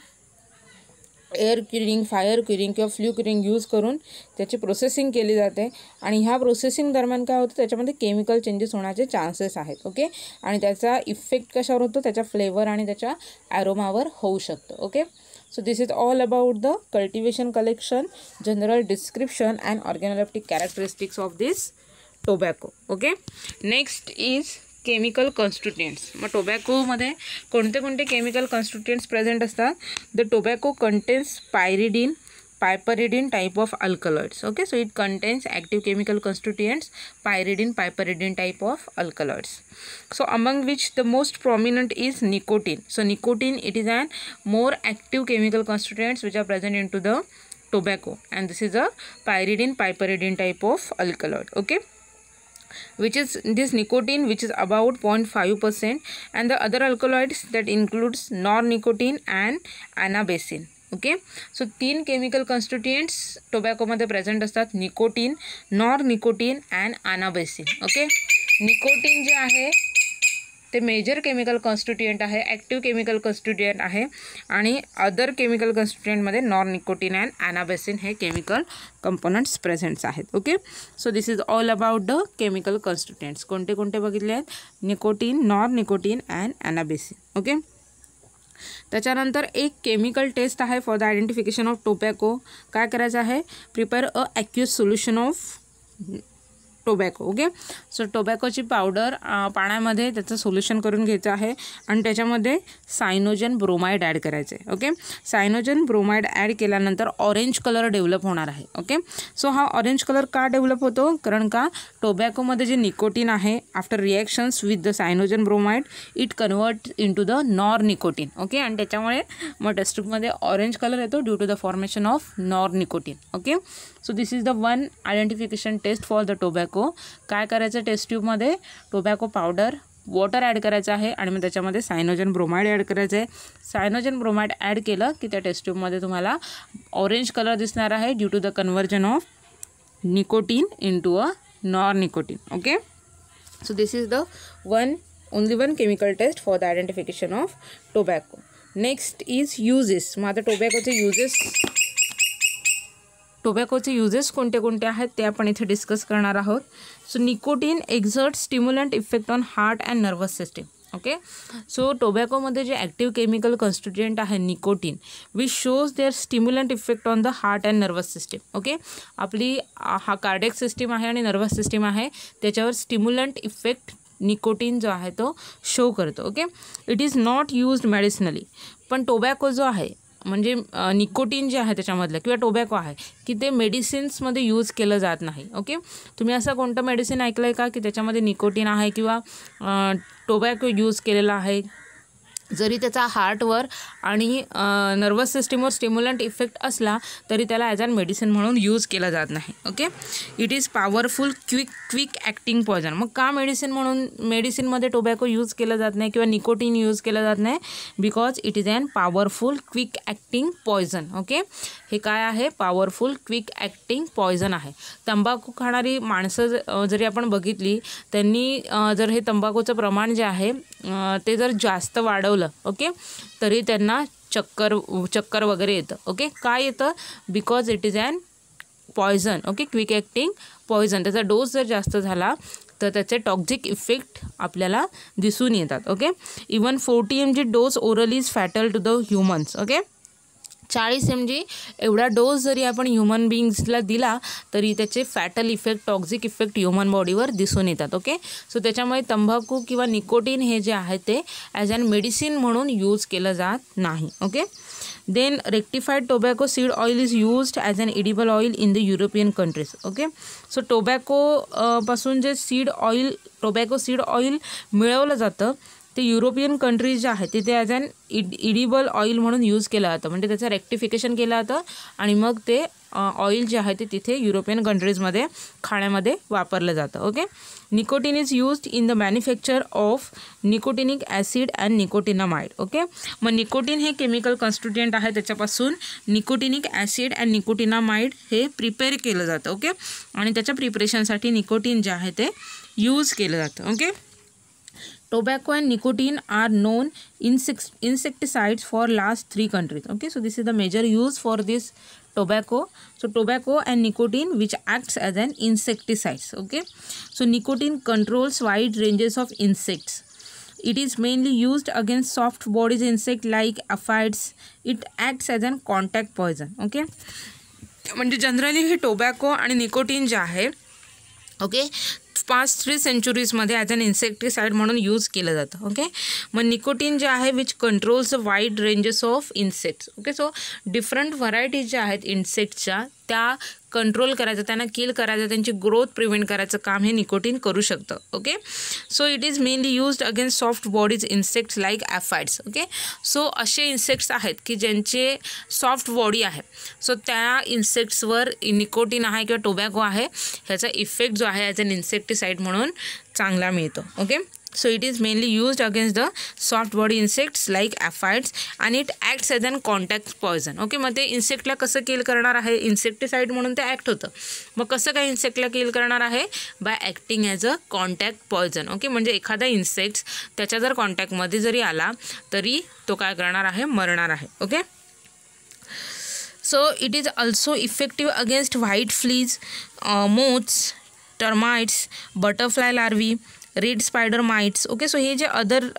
air curing fire curing किंवा flue curing use करून त्याची प्रोसेसिंग केली जाते आणि ह्या प्रोसेसिंग दरम्यान काय होतं त्याच्यामध्ये केमिकल चेंजेस होण्याचे चान्सेस आहेत ओके आणि त्याचा इफेक्ट कशावर होतो त्याच्या फ्लेवर आणि त्याच्या ॲरोमावर होऊ शकतो okay So this is all about the cultivation collection, general description and organoleptic characteristics of this tobacco. Okay. Next is chemical constituents. Ma tobacco madhe kunte kunte chemical constituents present as the tobacco contains pyridine, piperidine type of alkaloids okay so it contains active chemical constituents pyridine piperidine type of alkaloids so among which the most prominent is nicotine so nicotine it is an more active chemical constituents which are present into the tobacco and this is a pyridine piperidine type of alkaloid okay which is this nicotine which is about 0.5 percent and the other alkaloids that includes nicotine and anabasine okay so तीन chemical constituents टोबॅकोमध्ये present असतात nicotine nor nicotine and anabasine okay nicotine जे आहे ते major chemical constituent आहे active chemical constituent आहे आणि other chemical कॉन्स्टिट्युएंटमध्ये नॉन निकोटीन अँड अॅनाबेसिन हे केमिकल कंपोनंट्स प्रेझेंट्स आहेत okay so this is all about the chemical constituents कोणते कोणते बघितले आहेत nicotine non nicotine and anabasine okay त्याच्यानंतर एक केमिकल टेस्ट आहे for the identification of tobacco काय करायचं आहे prepare a aqueous solution of tobacco okay so टोबॅकोची पावडर पाण्यामध्ये त्याचं सोल्युशन करून घ्यायचं आहे आणि त्याच्यामध्ये सायनोजन ब्रोमाइड ॲड करायचं आहे ओके सायनोजन ब्रोमाइड ॲड केल्यानंतर ऑरेंज कलर डेव्हलप होणार आहे ओके सो हा ऑरेंज कलर का डेव्हलप होतो कारण का टोबॅकोमध्ये जे निकोटीन आहे after reactions with the cyanogen bromide it convert in to the nor nicotine okay आणि त्याच्यामुळे मग टेस्ट्यूबमध्ये ऑरेंज कलर येतो due to the formation of nor nicotine okay so this is the one identification test for the tobacco काय करायचं taste ट्यूबमध्ये tobacco powder water add करायचं आहे आणि मग त्याच्यामध्ये सायनोजन ब्रोमाइड ॲड करायचं आहे सायनोजन ब्रोमाइड ॲड केलं की त्या टेस्ट ट्यूबमध्ये तुम्हाला ऑरेंज कलर दिसणार आहे due to the conversion of nicotine in to a nor nicotine okay so this is the one only one chemical test for the identification of tobacco next is uses मग आता टोबॅकोचे uses टोबॅकोचे uses कोणते कोणते आहेत ते आपण इथे discuss करणार आहोत so nicotine exert stimulant effect on heart and nervous system okay so टोबॅकोमध्ये जे ॲक्टिव्ह केमिकल कॉन्स्टिट्युएंट आहे nicotine which shows their stimulant effect on the heart and nervous system okay आपली हा कार्डेक सिस्टीम आहे आणि नर्वस सिस्टीम आहे त्याच्यावर stimulant effect nicotine जो आहे तो शो करतो okay it is not used medicinally पण टोबॅको जो आहे म्हणजे निकोटीन जे आहे त्याच्यामधलं किंवा टोबॅको आहे की ते मेडिसिन्समध्ये यूज केलं जात नाही ओके तुम्ही असं कोणतं मेडिसिन ऐकलं आहे का की त्याच्यामध्ये निकोटीन आहे किंवा टोबॅको यूज केलेला आहे जरी त्याचा हार्टवर आणि नर्वस सिस्टीमवर स्टिम्युलंट इफेक्ट असला तरी त्याला ॲज अन मेडिसिन म्हणून यूज केला जात नाही okay it is powerful quick quick acting poison मग का मेडिसिन म्हणून मेडिसिनमध्ये टोबॅको यूज केला जात नाही किंवा निकोटीन यूज केला जात नाही because it is an powerful quick acting poison okay हे काय आहे पॉवरफुल क्विक ॲक्टिंग पॉयझन आहे तंबाखू खाणारी माणसं जरी आपण बघितली त्यांनी जर हे तंबाखूचं प्रमाण जे आहे ते जर जास्त वाढवलं ओके तरी त्यांना चक्कर चक्कर वगैरे येतं ओके काय येतं because it is an poison okay quick acting poison त्याचा डोस जर जास्त झाला तर त्याचे टॉक्झिक इफेक्ट आपल्याला दिसून येतात okay even forty M G dose oral is fatal to the humans okay चाळीस एम जी एवढा डोस जरी आपण ह्युमन बिईंग्सला दिला तरी त्याचे fatal effect toxic effect human बॉडीवर दिसून येतात ओके सो त्याच्यामुळे तंबाखू किंवा निकोटीन हे जे आहे ते ॲज अन मेडिसिन म्हणून यूज केलं जात नाही okay then rectified tobacco seed oil is used as an edible oil in the European countries okay so tobacco पासून जे seed oil tobacco seed oil मिळवलं जातं ते युरोपियन कंट्रीज जे आहेत तिथे as an ed edible oil म्हणून use केलं जातं म्हणजे त्याचं रेक्टिफिकेशन केलं जातं आणि मग ते ऑइल जे आहे ते तिथे युरोपियन कंट्रीजमध्ये खाण्यामध्ये वापरलं जातं okay nicotine is used in the manufacture of nicotinic acid and nicotinamide okay मग निकोटीन हे केमिकल कॉन्स्टिट्युएंट आहे त्याच्यापासून निकोटिनिक ॲसिड अँड निकोटिनामाइड हे प्रिपेअर केलं जातं ओके आणि त्याच्या प्रिपरेशनसाठी निकोटीन जे आहे ते यूज केलं जातं okay tobacco and nicotine are known insect insecticides for last three countries okay so this is the major use for this tobacco so tobacco and nicotine which acts as an insecticide okay so nicotine controls wide ranges of insects it is mainly used against soft bodies insect like aphids it acts as a contact poison okay म्हणजे generally हे tobacco आणि nicotine जे आहे okay past three सेंचुरीजमध्ये as an insecticide म्हणून use केलं जातं okay मग निकोटीन जे आहे which controls wide ranges of insects okay so different varieties ज्या आहेत इन्सेक्टच्या त्या कंट्रोल करायचं त्यांना किल करायचं त्यांची ग्रोथ प्रिव्हेंट करायचं काम हे निकोटीन करू शकतं okay so it is mainly used against soft bodies insects like aphids okay so असे इन्सेक्ट्स आहेत की ज्यांचे सॉफ्ट बॉडी आहे सो त्या इन्सेक्ट्सवर निकोटीन आहे किंवा टोबॅको आहे ह्याचा इफेक्ट जो आहे ॲज अन इन्सेक्टिसाईड म्हणून चांगला मिळतो okay so it is mainly used against the soft body insects like aphids and it acts as an contact poison. Okay मग ते इन्सेक्टला कसं किल करणार आहे इन्सेक्टिसाईड म्हणून ते ॲक्ट होतं मग कसं काय इन्सेक्टला किल करणार आहे by acting as a contact poison okay म्हणजे एखादा इन्सेक्ट्स त्याच्या जर कॉन्टॅक्टमध्ये जरी आला तरी तो काय करणार आहे मरणार आहे okay so it is also effective against white flies moths termites butterfly larvae red spider mites okay so हे जे अदर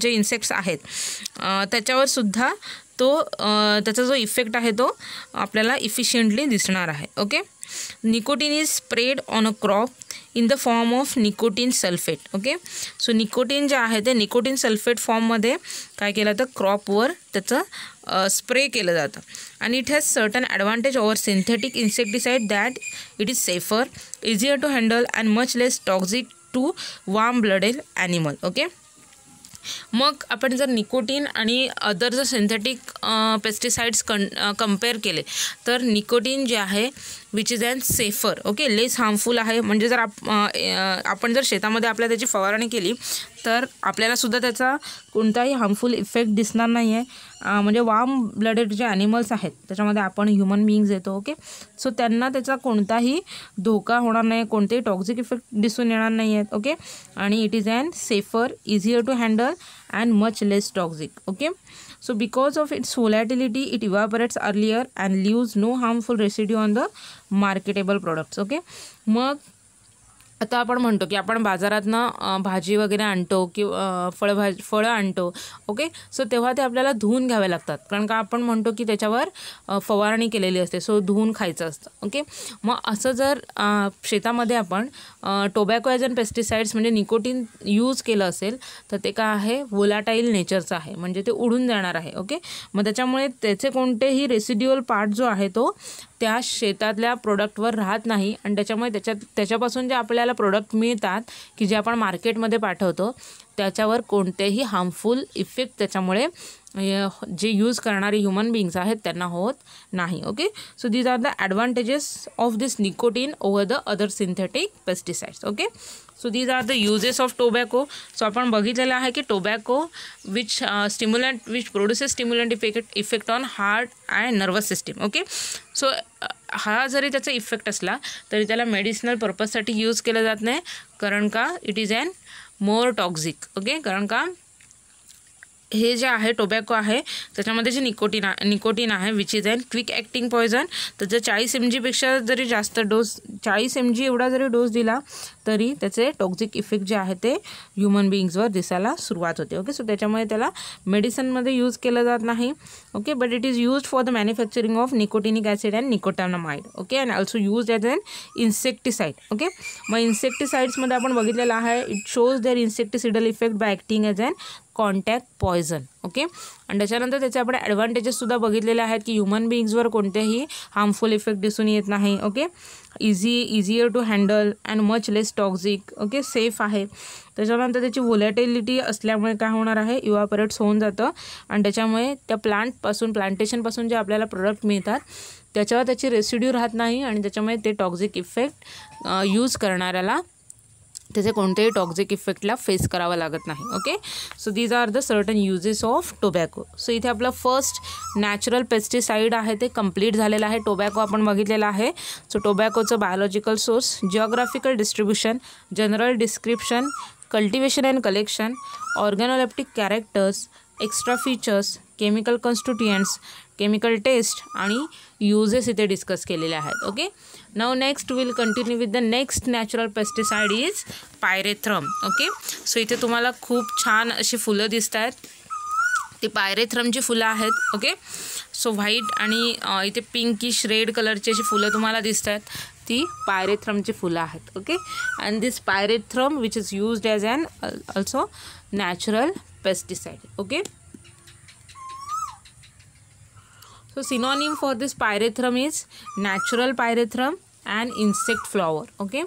जे इन्सेक्ट्स आहेत त्याच्यावर सुद्धा तो त्याचा जो इफेक्ट आहे तो आपल्याला इफिशियंटली दिसणार आहे okay nicotine is spread on a crop in the form of nicotine sulphate okay so nicotine जे आहे ते निकोटीन सल्फेट फॉर्ममध्ये काय केलं तर क्रॉपवर त्याचं स्प्रे केलं जातं आणि it has certain advantage over synthetic insecticide that it is safer easier to handle and much less toxic to warm blooded animal okay मग आपण जर निकोटीन आणि अदर जर सिंथेटिक पेस्टिसाइड्स कं कम्पेअर केले तर निकोटीन जे आहे which is and safer okay less harmful आहे म्हणजे जर आप आपण जर शेतामध्ये आपल्या त्याची फवारणी केली तर आपल्यालासुद्धा त्याचा कोणताही हार्मफुल इफेक्ट दिसणार नाही आहे म्हणजे वाम ब्लडेड जे ॲनिमल्स आहेत त्याच्यामध्ये आपण ह्युमन बिईंग्स येतो ओके सो त्यांना त्याचा कोणताही धोका होणार नाही कोणतेही टॉक्झिक इफेक्ट दिसून येणार नाही आहेत ओके आणि it is and safer easier to handle and much less toxic okay So because of its volatility, it evaporates earlier and leaves no harmful residue on the marketable products. Okay. Mug आता आपण म्हणतो की आपण बाजारातनं भाजी वगैरे आणतो किंवा फळभाज फळं आणतो ओके सो तेव्हा ते आपल्याला धुवून घ्यावे लागतात कारण का आपण म्हणतो की त्याच्यावर फवारणी केलेली असते सो धुवून खायचं असतं ओके मग असं जर शेतामध्ये आपण टोबॅको ॲज अँड पेस्टिसाईड्स म्हणजे निकोटीन यूज केलं असेल तर ते काय आहे वोलाटाईल नेचरचं आहे म्हणजे ते उडून जाणार आहे ओके मग त्याच्यामुळे त्याचे कोणतेही रेसिड्युअल पार्ट जो आहे तो त्या शेतातल्या प्रोडक्टवर राहत नाही आणि त्याच्यामुळे त्याच्यात त्याच्यापासून जे आपल्याला प्रोडक्ट मिळतात की जे आपण मार्केटमध्ये पाठवतो त्याच्यावर कोणतेही हार्मफुल इफेक्ट त्याच्यामुळे हो- जे यूज करणारे ह्युमन बीइंग्स आहेत त्यांना होत नाही okay so these are the advantages of this nicotine over the other synthetic pesticides okay so these are the uses of tobacco so आपण बघितलेलं आहे की tobacco which stimulant which produces stimulant effect effect on heart and nervous system okay so हा जरी त्याचा effect असला तरी त्याला मेडिसिनल पर्पजसाठी यूज केलं जात नाही कारण का it is and more toxic okay कारण का हे जे आहे टोबॅको आहे त्याच्यामध्ये जे निकोटीन निकोटीन आहे which is and quick acting poison तर जर चाळीस एम जीपेक्षा जरी जास्त डोस चाळीस एम जी एवढा जरी डोस दिला तरी त्याचे टॉक्झिक इफेक्ट जे आहे ते ह्युमन बिईंग्सवर दिसायला सुरुवात होते ओके सो त्याच्यामुळे त्याला मेडिसनमध्ये यूज केलं जात नाही okay but it is use for the manufacturing of nicotinic acid and nicotamide okay and also use as an insecticide okay मग इन्सेक्टिसाईड्समध्ये आपण बघितलेलं आहे it shows their insecticidal effect by acting as an contact poison okay आणि त्याच्यानंतर त्याचे आपण ॲडव्हान्टेजेससुद्धा बघितलेले आहेत की ह्युमन बिईंग्सवर कोणतेही हार्मफुल इफेक्ट दिसून येत नाही okay easy easier to handle and much less toxic okay safe आहे त्याच्यानंतर त्याची व्होलॅटिलिटी असल्यामुळे काय होणार आहे युवापरेट्स होऊन जातं आणि त्याच्यामुळे त्या प्लांटपासून प्लांटेशनपासून जे आपल्याला प्रोडक्ट मिळतात त्याच्यावर त्याची रेसिड्यू राहत नाही आणि त्याच्यामुळे ते टॉक्झिक इफेक्ट यूज करणाऱ्याला त्याचे कोणतेही टॉक्झिक इफेक्टला फेस करावं लागत नाही okay so these are the certain uses of tobacco so इथे आपला फर्स्ट नॅचरल पेस्टिसाईड आहे ते कंप्लीट झालेलं आहे टोबॅको आपण बघितलेला आहे सो टोबॅकोचं biological source geographical distribution general description cultivation and collection organoleptic characters extra features chemical constituents chemical test आणि युजेस इथे डिस्कस केलेले आहेत okay now next will continue with the next natural pesticide is pyrethrum okay so इथे तुम्हाला खूप छान अशी फुलं दिसत आहेत ती पायरेथ्रमची फुलं आहेत ओके सो व्हाईट आणि इथे पिंकिश रेड कलरची अशी फुलं तुम्हाला दिसत आहेत ती पायरेथ्रमची फुलं आहेत okay and this pyrethrum which is used as an also natural pesticide okay so synonym for this pyrethrum is natural pyrethrum and insect flower okay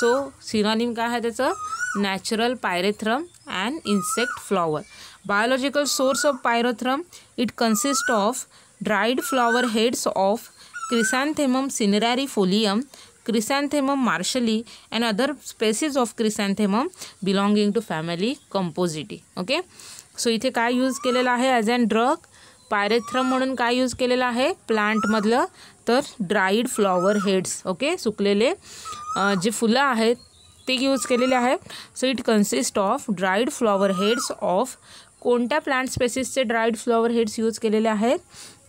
so synonym काय आहे त्याचं natural pyrethrum and insect flower biological source of pyrethrum it consist of dried flower heads of chrysanthemum cinerariifolium chrysanthemum marschallii and other species of chrysanthemum belonging to family compositae okay so इथे काय use केलेलं आहे as and drug pyrethrum म्हणून काय use केलेलं आहे प्लांटमधलं तर ड्राईड फ्लॉवर हेड्स ओके सुकलेले जे फुलं आहेत ते यूज केलेले आहेत so it consist of dried flower heads of कोणत्या प्लांट स्पेसिसचे ड्राईड फ्लॉवर हेड्स यूज केलेले आहेत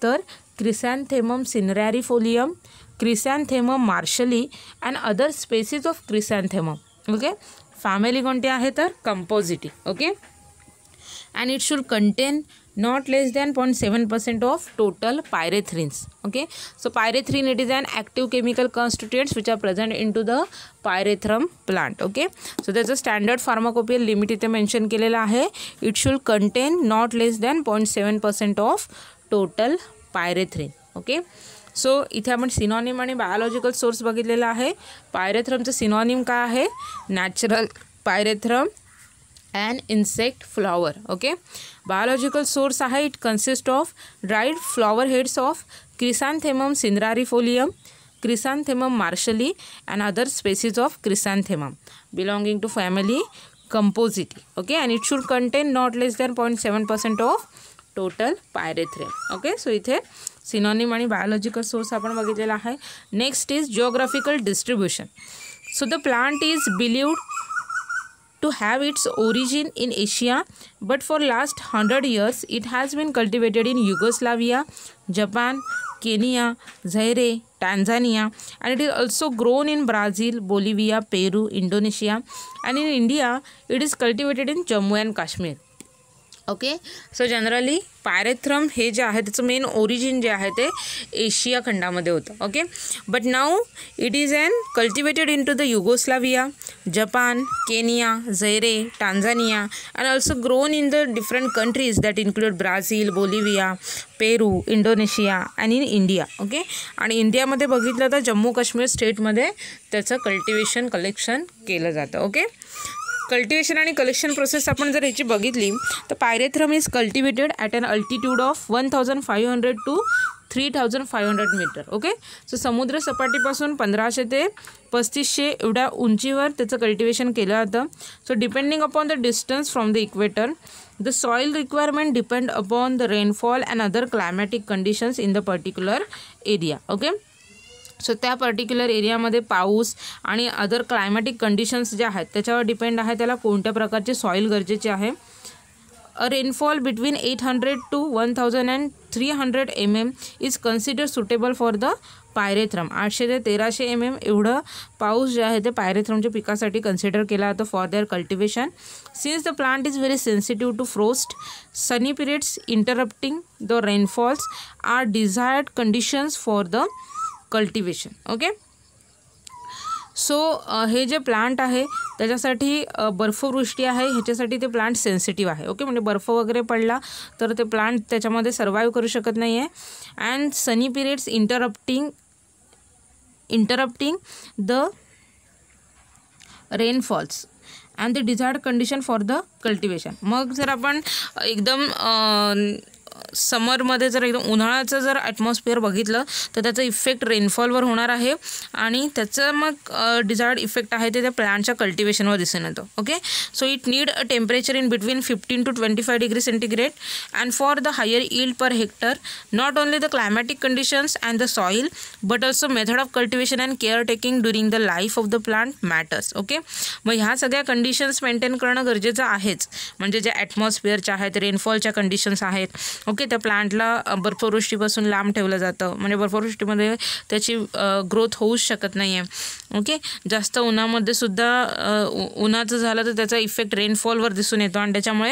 तर chrysanthemum cinerariifolium chrysanthemum marschallii and other species of chrysanthemum okay family कोणती आहे तर compositae okay and it should contain not less than point seven percent of total pyrethrins okay so pyrethrin it is an active chemical constituents which are present in to the pyrethrum plant okay so त्याचं standard pharmacopoeial limit इथे mention केलेलं आहे it should contain not less than point seven percent of total pyrethrin okay so इथे आपण synonym आणि biological source बघितलेला आहे पायरेथ्रमचं synonym काय आहे natural pyrethrum an insect flower okay biological source ahe it consists of dried flower heads of chrysanthemum cinderarifolium chrysanthemum marshalli and other species of chrysanthemum belonging to family composite okay and it should contain not less than 0.7% of total pyrethrin okay so इथे synonym आणि biological source आपण बघितलेला आहे next is geographical distribution so the plant is believed to have its origin in Asia but for last 100 years it has been cultivated in Yugoslavia, Japan, Kenya, Zaire, Tanzania and it is also grown in Brazil, Bolivia, Peru, Indonesia and in India it is cultivated in Jammu and Kashmir. Okay so generally pyrethrum हे जे आहे त्याचं main origin जे आहे ते Asia खंडामध्ये होतं okay but now it is an cultivated in to the Yugoslavia Japan Kenya Zaire Tanzania and also grown in the different countries that include Brazil Bolivia Peru Indonesia and in India okay आणि इंडियामध्ये बघितलं तर जम्मू काश्मीर स्टेटमध्ये त्याचं cultivation collection केलं जातं okay cultivation आणि collection process आपण जर याची बघितली तर pyrethrum is cultivated at an altitude of one thousand five hundred to three thousand five hundred metre okay so समुद्र सपाटीपासून पंधराशे ते पस्तीसशे एवढ्या उंचीवर त्याचं कल्टिवेशन केलं जातं so depending upon the distance from the equator the soil requirement depend upon the rainfall and other climatic conditions in the particular area okay so त्या पर्टिक्युलर एरियामध्ये पाऊस आणि अदर क्लायमॅटिक कंडिशन्स ज्या आहेत त्याच्यावर डिपेंड आहे त्याला कोणत्या प्रकारचे सॉईल गरजेचे आहे a rainfall between eight hundred to one thousand and three hundred m m is consider suitable for the pyrethrum आठशे ते तेराशे एम एम एवढं पाऊस जे आहे ते पायरेथ्रमच्या पिकासाठी कन्सिडर केला जातो for their cultivation since the plant is very sensitive to frost sunny periods interrupting the rainfalls are desired conditions for the cultivation okay so हे जे प्लांट आहे त्याच्यासाठी बर्फवृष्टी आहे ह्याच्यासाठी ते प्लांट सेन्सिटिव्ह आहे ओके म्हणजे बर्फ वगैरे पडला तर ते प्लांट त्याच्यामध्ये सर्वाईव्ह करू शकत नाही आहे and sunny periods interrupting interrupting the rainfalls and the desired condition for the cultivation मग जर आपण एकदम समरमध्ये जर एकदम उन्हाळ्याचं जर ॲटमॉस्फिअर बघितलं तर त्याचा इफेक्ट रेनफॉलवर होणार आहे आणि त्याचं मग डिझायर्ड इफेक्ट आहे ते त्या प्लांटच्या कल्टिवेशनवर दिसून येतं okay so it need a temperature in between fifteen to twenty five degree centigrade and for the higher yield per hectare not only the climatic conditions and the soil but also method of cultivation and care taking during the life of the plant matters okay मग ह्या सगळ्या conditions maintain करणं गरजेचं आहेच म्हणजे ज्या ॲटमॉस्फिअरच्या आहेत रेनफॉलच्या कंडिशन्स आहेत ओके ओके त्या प्लांटला बर्फवृष्टीपासून लांब ठेवलं जातं म्हणजे बर्फवृष्टीमध्ये त्याची ग्रोथ होऊच शकत नाही आहे ओके जास्त उन्हामध्ये सुद्धा उन्हाचं झालं तर त्याचा इफेक्ट रेनफॉलवर दिसून येतो आणि त्याच्यामुळे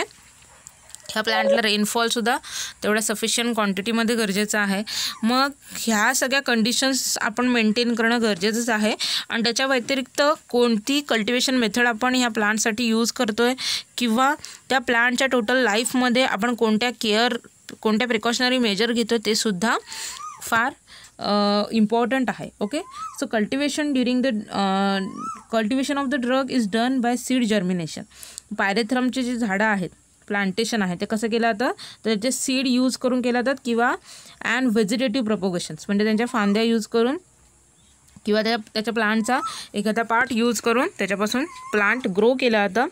ह्या प्लांटला रेनफॉलसुद्धा तेवढ्या सफिशियंट क्वांटिटीमध्ये गरजेचं आहे मग ह्या सगळ्या कंडिशन्स आपण मेंटेन करणं गरजेचंच आहे आणि त्याच्या व्यतिरिक्त कोणती कल्टिवेशन मेथड आपण ह्या प्लांटसाठी यूज करतो आहे किंवा त्या प्लांटच्या टोटल लाईफमध्ये आपण कोणत्या केअर कोणत्या प्रिकॉशनरी मेजर घेतो ते सुद्धा फार इम्पॉर्टंट आहे okay so cultivation during the cultivation of the drug is done by seed germination पायरेथ्रमचे जे झाडं आहेत प्लांटेशन आहे ते कसं केलं जातं तर त्याचे सीड यूज करून केलं जातात किंवा अँड व्हेजिटेटिव्ह प्रपोगेशन्स म्हणजे त्यांच्या फांद्या यूज करून किंवा त्या त्याच्या प्लांटचा एखादा पार्ट यूज करून त्याच्यापासून प्लांट ग्रो केला जातं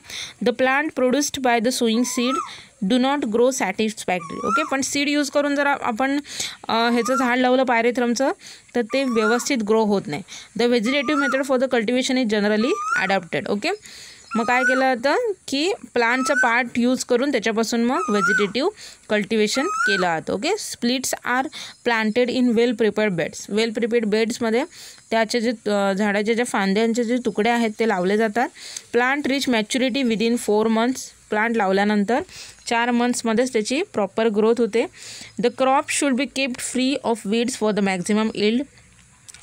the plant produced by the sowing seed do not grow satisfactory okay पण सीड यूज करून जर आपण ह्याचं झाड लावलं पायरेथ्रमचं तर ते व्यवस्थित ग्रो होत नाही the vegetative method for the cultivation is generally adapted okay मग काय केलं जातं की प्लांटचा पार्ट यूज करून त्याच्यापासून मग व्हेजिटेटिव्ह कल्टिवेशन केलं जातं okay splits are planted in well prepared beds well prepared बेड्समध्ये त्याचे जे झाडाचे जे फांद्यांचे जे तुकडे आहेत ते लावले जातात plant reach maturity within four months plant लावल्यानंतर चार मंथ्समध्येच त्याची प्रॉपर ग्रोथ होते the crop should be kept free of weeds for the maximum yield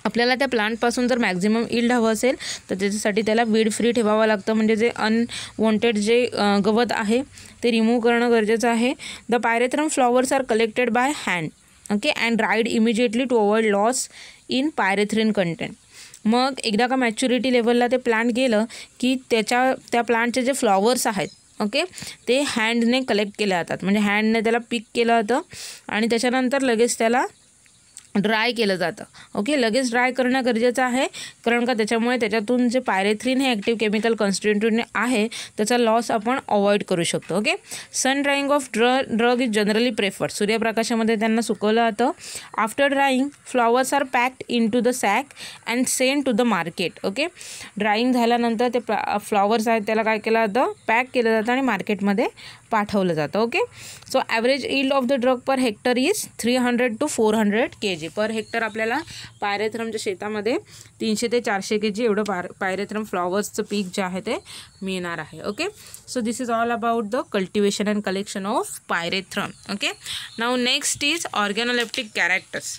आपल्याला त्या प्लांटपासून जर मॅक्झिमम इल्ड हवं असेल तर त्याच्यासाठी त्याला वीड फ्री ठेवावं लागतं म्हणजे जे अनवॉन्टेड जे गवत आहे ते रिमूव्ह करणं गरजेचं आहे the pyrethrum flowers are collected by hand okay and dried immediately to avoid loss in pyrethrin content मग एकदा का मॅच्युरिटी लेवलला ते प्लांट गेलं की त्याच्या त्या प्लांटचे जे फ्लॉवर्स आहेत ओके ते हँडने कलेक्ट केल्या जातात म्हणजे हँडने त्याला पिक केलं होतं आणि त्याच्यानंतर लगेच त्याला ड्राय केलं जातं ओके लगेच ड्राय करणं गरजेचं आहे कारण का त्याच्यामुळे त्याच्यातून जे पायरेथ्रीन हे ॲक्टिव्ह केमिकल कॉन्स्टिट्युंट आहे त्याचा लॉस आपण अवॉइड करू शकतो ओके सन ड्राईंग ऑफ ड्र ड्रग इज जनरली प्रेफर्ड सूर्यप्रकाशामध्ये त्यांना सुकवलं जातं after drying flowers are packed in to the sack and send to the market okay drying झाल्यानंतर ते फ्लॉवर्स आहेत त्याला काय केलं जातं पॅक केलं जातं आणि मार्केटमध्ये पाठवलं जातं okay so average yield of the drug per hectare is three hundred to four hundred k g per hectare आपल्याला पायरेथ्रमच्या शेतामध्ये तीनशे ते चारशे के जी एवढं पार पायरेथ्रम फ्लॉवर्सचं पीक जे आहे ते मिळणार आहे okay so this is all about the cultivation and collection of pyrethrum okay now next is organoleptic characters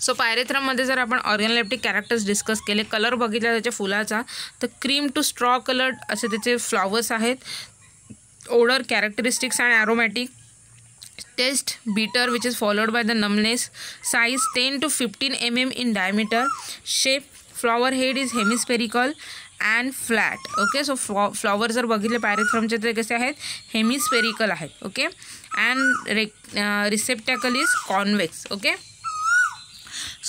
so पायरेथ्रममध्ये जर आपण ऑर्गॅनलेप्टिक कॅरेक्टर्स डिस्कस केले कलर बघितला त्याच्या फुलाचा तर क्रीम टू स्ट्रॉ कलर्ड असे त्याचे फ्लॉवर्स आहेत odour characteristics and aromatic taste bitter which is followed by the numbness size ten to fifteen m M in diameter shape flower head is hemispherical and flat okay so फ्लॉ flower जर बघितले पॅरेथ्रॉमचे तर कसे आहेत hemispherical आहेत okay and ray receptacle is convex okay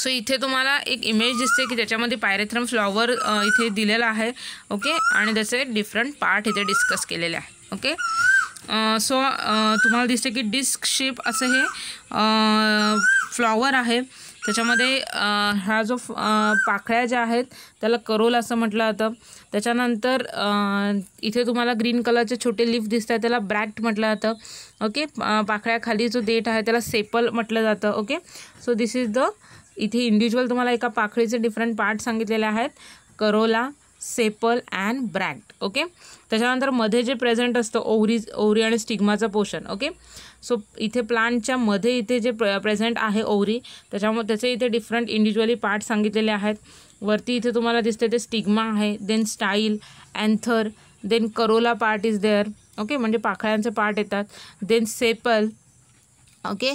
so इथे तुम्हाला एक इमेज दिसते की ज्याच्यामध्ये पायरेथ्रम फ्लॉवर इथे दिलेला आहे ओके आणि त्याचे डिफरंट पार्ट इथे डिस्कस केलेले आहे ओके सो तुम्हाला दिसते की डिस्क शेप असं हे फ्लॉवर आहे त्याच्यामध्ये हा जो पाखळ्या ज्या आहेत त्याला करोल असं म्हटलं जातं त्याच्यानंतर इथे तुम्हाला ग्रीन कलरचे छोटे लीफ दिसत आहे त्याला ब्रॅक्ट म्हटलं जातं ओके पाखळ्याखाली जो देठ आहे त्याला सेपल म्हटलं जातं okay so this is the इथे इंडिव्हिज्युअल तुम्हाला एका पाखळीचे डिफरंट पार्ट सांगितलेले आहेत corolla sepal and bract okay त्याच्यानंतर मध्ये जे प्रेझेंट असतं ओवरी ओवरी आणि स्टिग्माचं पोषण ओके सो इथे प्लांटच्या मध्ये इथे जे प्रेझेंट आहे ओवरी त्याच्यामुळे त्याचे इथे डिफरंट इंडिव्हिज्युअली पार्ट सांगितलेले आहेत वरती इथे तुम्हाला दिसते ते स्टिग्मा आहे then style anther then corolla part is there okay म्हणजे पाखळ्यांचे पार्ट येतात देन सेपल ओके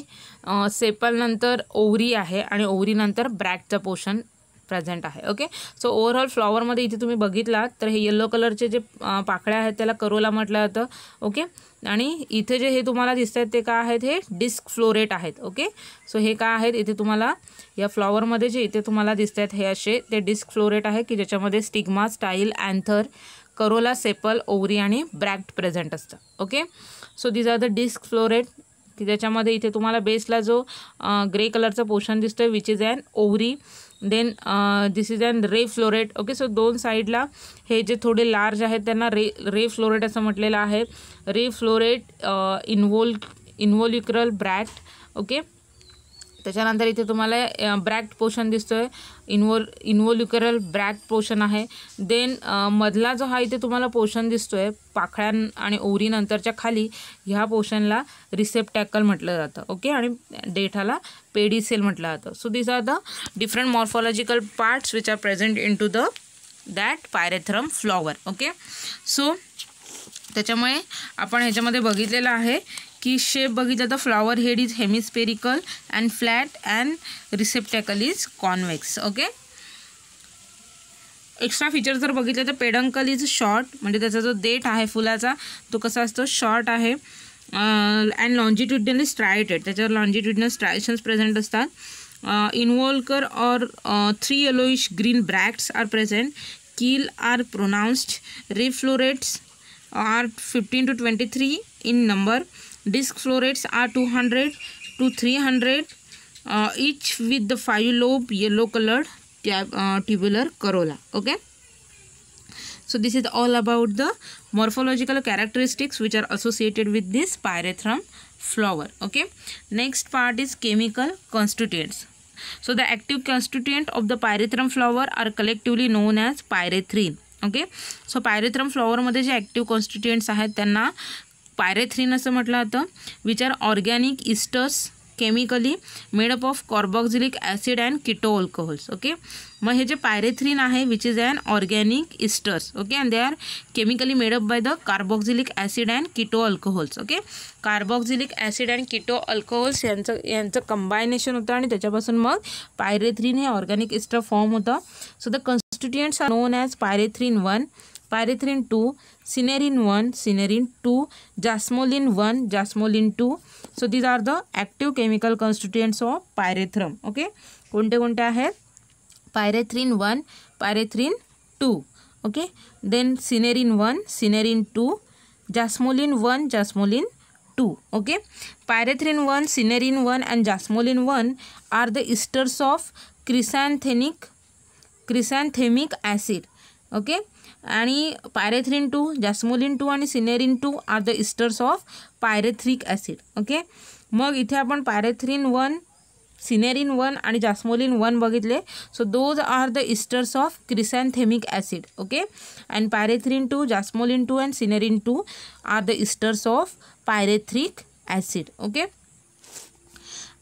सेपलनंतर ओवरी आहे आणि ओवरीनंतर ब्रॅकचं पोर्शन प्रेझेंट आहे ओके सो ओव्हरऑल फ्लॉवरमध्ये इथे तुम्ही बघितलात तर हे येलो कलरचे जे पाकळ्या आहेत त्याला करोला म्हटलं जातं ओके आणि इथे जे हे तुम्हाला दिसत आहेत ते काय आहेत हे डिस्क फ्लोरेट आहेत ओके सो हे काय आहेत इथे तुम्हाला या फ्लॉवरमध्ये जे इथे तुम्हाला दिसत आहेत हे असे ते डिस्क फ्लोरेट आहे की ज्याच्यामध्ये stigma style anther corolla sepal ovary आणि ब्रॅक्ट प्रेझेंट असतं okay so these are the disc floret की ज्याच्यामध्ये इथे तुम्हाला बेसला जो ग्रे कलरचं पोर्शन दिसतोय which is and ovary then this is and ray floret okay so दोन साईडला हे जे थोडे लार्ज आहेत त्यांना रे रे फ्लोरेट असं म्हटलेलं आहे रे फ्लोरेट इन्वोल इन्वोल्युक्रल ब्रॅट ओके त्याच्यानंतर इथे तुम्हाला ब्रॅक्ट पोर्शन दिसतो आहे इन्वोल इन्वोल्युकरल ब्रॅक्ट पोर्शन आहे देन मधला जो हा इथे तुम्हाला पोर्शन दिसतो आहे पाखळ्यां आणि ओरीनंतरच्या खाली ह्या पोर्शनला रिसेप्टॅकल म्हटलं जातं ओके आणि डेठाला पेडी म्हटलं जातं so this are the different morphological parts which are present in to the that pyrethrum flower okay so त्याच्यामुळे आपण ह्याच्यामध्ये बघितलेलं आहे की शेप बघितलं तर flower head is hemispherical and flat and receptacle is convex okay extra feature जर बघितलं तर पेडंकल इज शॉर्ट म्हणजे त्याचा जो डेट आहे फुलाचा तो कसा असतो शॉर्ट आहे अँड लॉन्जिट्युडनली स्ट्रायटेड त्याच्यावर लॉन्जिट्युडनल स्ट्रायशन्स प्रेझेंट असतात involucre or three yellowish green bracts are present keel are pronounced ray florets are fifteen to twenty three in number Disc florets are 200 to 300 uh, each with the five lobe yellow colored uh, tubular corolla. Okay. So this is all about the morphological characteristics which are associated with this pyrethrum flower. Okay. Next part is chemical constituents. So the active constituent of the pyrethrum flower are collectively known as pyrethrin. Okay. So pyrethrum flower जे active constituents आहेत त्यांना पायरेथ्रीन असं म्हटलं जातं which are organic esters chemically made up of carboxylic acid and keto alcohols okay मग हे जे pyrethrin आहे which is and organic esters okay and they are chemically made up by the carboxylic acid and keto alcohols okay carboxylic acid and keto alcohols यांचं यांचं combination होतं आणि त्याच्यापासून मग पायरेथ्रीन हे ऑर्गॅनिक इस्टर फॉर्म होतं so the constituents are known as pyrethrin one pyrethrin to cinerin one cinerin two jasmolin one jasmolin two so these are the active chemical constituents of pyrethrum okay कोणते कोणते आहेत pyrethrin one pyrethrin two okay then cinerin one cinerin two jasmolin one jasmolin two okay pyrethrin one cinerin one and jasmolin one are the esters of chrysanthenic chrysanthemic acid okay आणि pyrethrin two jasmolin two आणि cinerin two are the esters of pyrethric acid okay मग इथे आपण pyrethrin one cinerin one आणि jasmolin one बघितले so those are the esters of chrysanthemic acid okay and pyrethrin two jasmolin two and cinerin two are the esters of pyrethric acid okay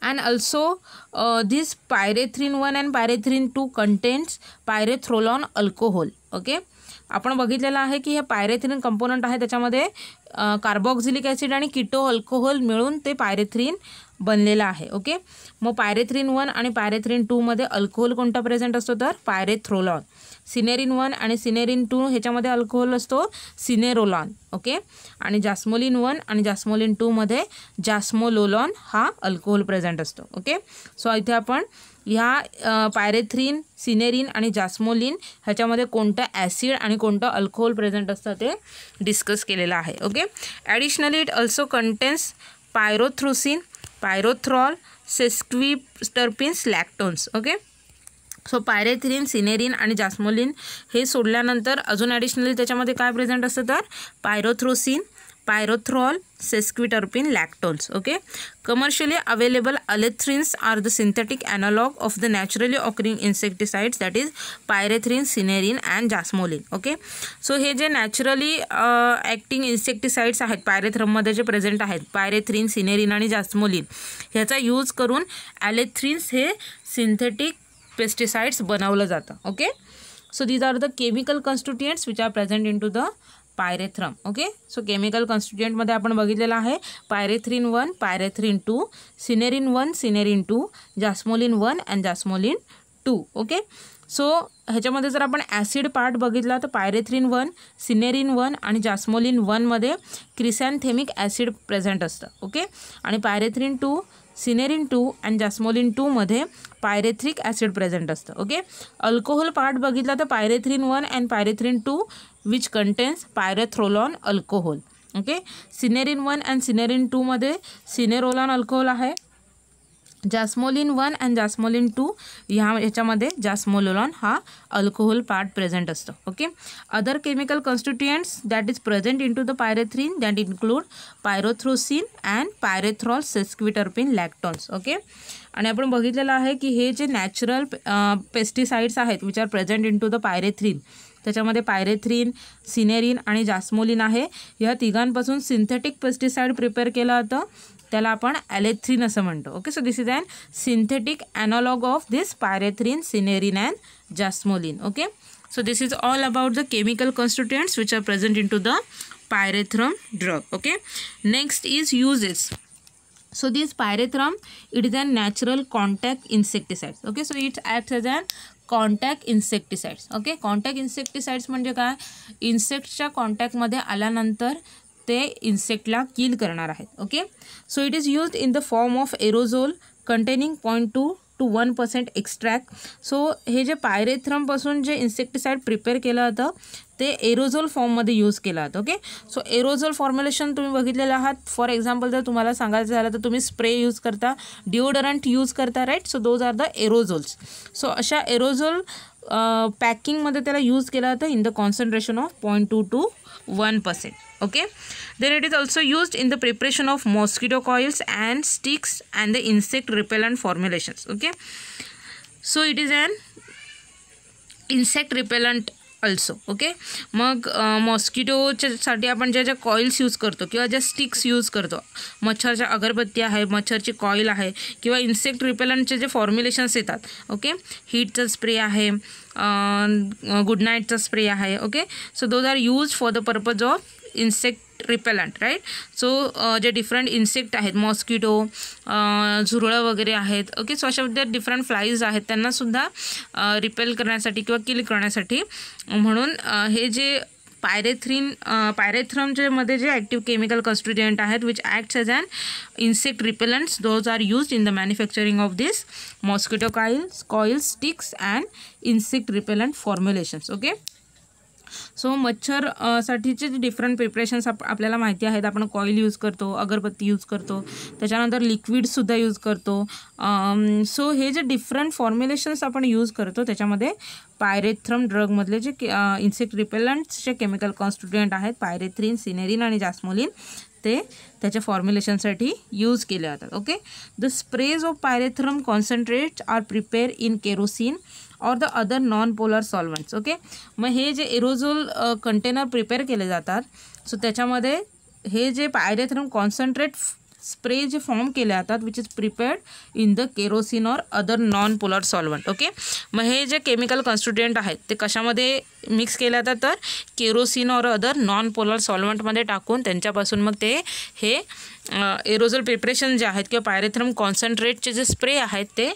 and also uh, this one 1 and two 2 pyrethrolone alcohol okay okay आपण बघितलेलं आहे की हे पायरेथ्रीन component आहे त्याच्यामध्ये carboxylic acid आणि keto alcohol मिळून ते पायरेथ्रीन बनलेलं आहे ओके मग पायरेथ्रीन वन आणि पायरेथ्रीन टूमध्ये अल्कोहोल कोणता प्रेझेंट असतो तर पायरेथ्रोलॉन सिनेरिन वन आणि सिनेरिन टू ह्याच्यामध्ये अल्कोहोल असतो सिनेरोलॉन ओके आणि जास्मोलिन वन आणि जास्मोलिन टूमध्ये जास्मोलोलॉन हा अल्कोहोल प्रेझेंट असतो ओके सो इथे आपण ह्या पायरेथ्रीन सिनेरिन आणि जास्मोलिन ह्याच्यामध्ये कोणतं ॲसिड आणि कोणतं अल्कोहोल प्रेझेंट असतं ते डिस्कस केलेलं आहे okay additionally it also contains pyrethrosin pyrethrol sesquiterpene lactones okay so pyrethrin cinerin आणि जास्मोलिन हे सोडल्यानंतर अजून ॲडिशनली त्याच्यामध्ये काय प्रेझेंट असतं तर pyrethrosin pyrethrol sesquiterpene lactols okay commercially available allethrins are the synthetic analogue of the naturally occurring insecticides that is pyrethrin cinerin and jasmolin okay so हे जे नॅचरली ॲक्टिंग इन्सेक्टिसाइड्स आहेत पायरेथ्रममध्ये जे प्रेझेंट आहेत pyrethrin सिनेरिन आणि जास्मोलिन ह्याचा use करून अलेथ्रिन्स हे synthetic pesticides बनवलं जातं okay so these are the chemical constituents which are present in to the pyrethrum okay so chemical कॉन्स्टिट्युएंटमध्ये आपण बघितलेलं आहे pyrethrin one pyrethrin two cinerin one cinerin two jasmolin one and jasmolin two okay so ह्याच्यामध्ये जर आपण acid part बघितला तर pyrethrin one cinerin one आणि जास्मोलिन वनमध्ये क्रिसॅनथेमिक ॲसिड प्रेझेंट असतं ओके आणि pyrethrin two cinerin two and jasmolin टूमध्ये पायरेथ्रिक ॲसिड प्रेझेंट असतं ओके अल्कोहोल पार्ट बघितला तर pyrethrin one and pyrethrin two which contains pyrethrolone alcohol okay cinerin one and cinerin टूमध्ये cinerolone alcohol आहे jasmolin one and jasmolin two ह्या ह्याच्यामध्ये jasmololone हा alcohol part present असतो okay other chemical constituents that is present in to the pyrethrin that include पायरोथ्रोसिन and pyrethrol sesquiterpene lactones okay आणि आपण बघितलेलं आहे की हे जे नॅचरल पेस्टिसाइड्स आहेत which are present in to the pyrethrin त्याच्यामध्ये पायरेथ्रीन सिनेरिन आणि जास्मोलिन आहे ह्या तिघांपासून सिंथेटिक पेस्टिसाईड प्रिपेअर केलं जातं त्याला आपण ॲलेथ्रीन असं म्हणतो okay so this is and synthetic analogue of this pyrethrin cinerin and jasmolin okay so this is all about the chemical constituents which are present in to the pyrethrum drug okay next is uses so this pyrethrum it is a natural contact insecticides okay so it's act as an contact insecticides okay contact insecticides म्हणजे काय इन्सेक्टच्या कॉन्टॅक्टमध्ये आल्यानंतर ते इन्सेक्टला kill करणार आहेत okay so it is used in the form of aerosol containing point two two one percent extract so हे जे पायरेथ्रमपासून जे इन्सेक्टिसाईड प्रिपेअर केलं होतं ते एरोझोल फॉर्ममध्ये यूज केलं होतं ओके सो एरोझोल फॉर्म्युलेशन तुम्ही बघितलेलं आहात फॉर एक्झाम्पल जर तुम्हाला सांगायचं झालं तर तुम्ही स्प्रे यूज करता डिओडरंट यूज करता right so those are the aerosols so अशा एरोझोल पॅकिंगमध्ये त्याला यूज केलं होतं in the concentration of point two two one percent okay then it is also use in the preparation of mosquito coils and sticks and the insect repellent formulations okay so it is and insect repellent also okay मग मॉस्किटोच्यासाठी आपण ज्या ज्या coils use करतो किंवा ज्या sticks use करतो मच्छरच्या अगरबत्ती आहे मच्छरची कॉईल आहे किंवा इन्सेक्ट रिपेलंटचे जे फॉर्म्युलेशन्स येतात ओके हीटचं स्प्रे आहे गुड नाईटचा स्प्रे आहे okay so those are use for the purpose of insect repellent right so जे डिफरंट इन्सेक्ट आहेत मॉस्किटो झुरळं वगैरे आहेत ओके सो अशा ज्या डिफरंट फ्लाईज आहेत त्यांनासुद्धा रिपेल करण्यासाठी किंवा किल करण्यासाठी म्हणून हे जे पायरेथ्रीन पायरेथ्रमच्यामध्ये जे ॲक्टिव्ह केमिकल कॉन्स्टिट्युएंट आहेत which acts as and insect repellents those are use in the manufacturing of this mosquito coils coils sticks and insect repellent formulations okay so मच्छर साठीचे डिफरंट प्रिपरेशन्स आप आपल्याला माहिती आहेत आपण कॉईल यूज करतो अगरबत्ती यूज करतो त्याच्यानंतर लिक्विडसुद्धा यूज करतो सो हे जे डिफरंट फॉर्म्युलेशन्स आपण यूज करतो त्याच्यामध्ये पायरेथ्रम ड्रगमधले जे इन्सेक्ट रिपेलंट्सचे केमिकल कॉन्स्टिट्युएंट आहेत पायरेथ्रीन सिनेरिन आणि जास्मोलिन ते त्याच्या फॉर्म्युलेशनसाठी यूज केले जातात okay the sprays of pyrethrum concentrate are prepare in kerosene और the other non polar solvents okay मग हे जे एरोजोल कंटेनर प्रिपेअर केले जातात सो त्याच्यामध्ये हे जे पायरेथ्रम कॉन्सन्ट्रेट स्प्रे जे फॉर्म केले जातात which is prepared in the kerosene or other non polar solvent okay मग हे जे केमिकल कॉन्स्टिट्युएंट आहेत ते कशामध्ये मिक्स केले जातात तर kerosene or other non polar सॉल्वंटमध्ये टाकून त्यांच्यापासून मग ते हे एरोझल प्रिपरेशन जे आहेत किंवा पायरेथ्रम कॉन्सन्ट्रेटचे जे स्प्रे आहेत ते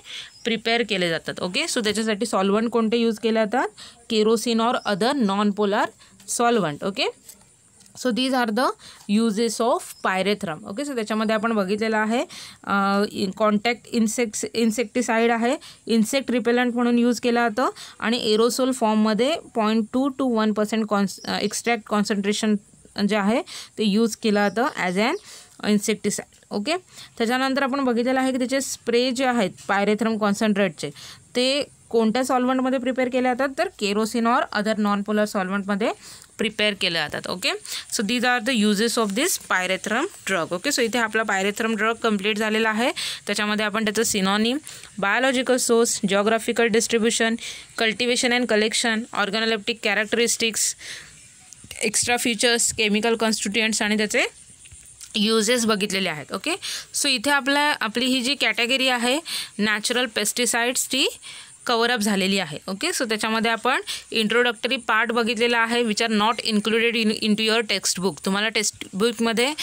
प्रिपेअर केले जातात ओके सो त्याच्यासाठी सॉल्वंट कोणते यूज केले जातात kerosene or other non polar solvent okay so these are the uses of pyrethrum okay so त्याच्यामध्ये आपण बघितलेलं आहे कॉन्टॅक्ट इन्सेक्ट इन्सेक्टिसाइड आहे इन्सेक्ट रिपेलंट म्हणून यूज केलं जातं आणि एरोसोल फॉर्ममध्ये point two two one percent कॉन्स एक्स्ट्रॅक्ट कॉन्सन्ट्रेशन जे आहे ते यूज केलं जातं ॲज ॲन इन्सेक्टिसाइड ओके त्याच्यानंतर आपण बघितलेलं आहे की त्याचे स्प्रे जे आहेत पायरेथ्रम कॉन्सन्ट्रेटचे ते कोणत्या सॉल्वंटमध्ये प्रिपेअर केल्या जातात तर kerosene or other non polar सॉल्वंटमध्ये प्रिपेअर केल्या जातात okay so these are the uses of this pyrethrum drug okay so इथे आपला पायरेथ्रम ड्रग कंप्लीट झालेला आहे त्याच्यामध्ये आपण त्याचं synonym biological source geographical distribution cultivation and collection organoleptic characteristics extra features chemical constituents आणि त्याचे युजेस बघितलेले आहेत ओके सो इथे आपल्या आपली ही जी कॅटेगरी आहे नॅचरल पेस्टिसाइड्स ती कवरअप झालेली आहे ओके सो त्याच्यामध्ये आपण इंट्रोडक्टरी पार्ट बघितलेला आहे which are not included in in to your text book तुम्हाला टेक्स्ट बुकमध्ये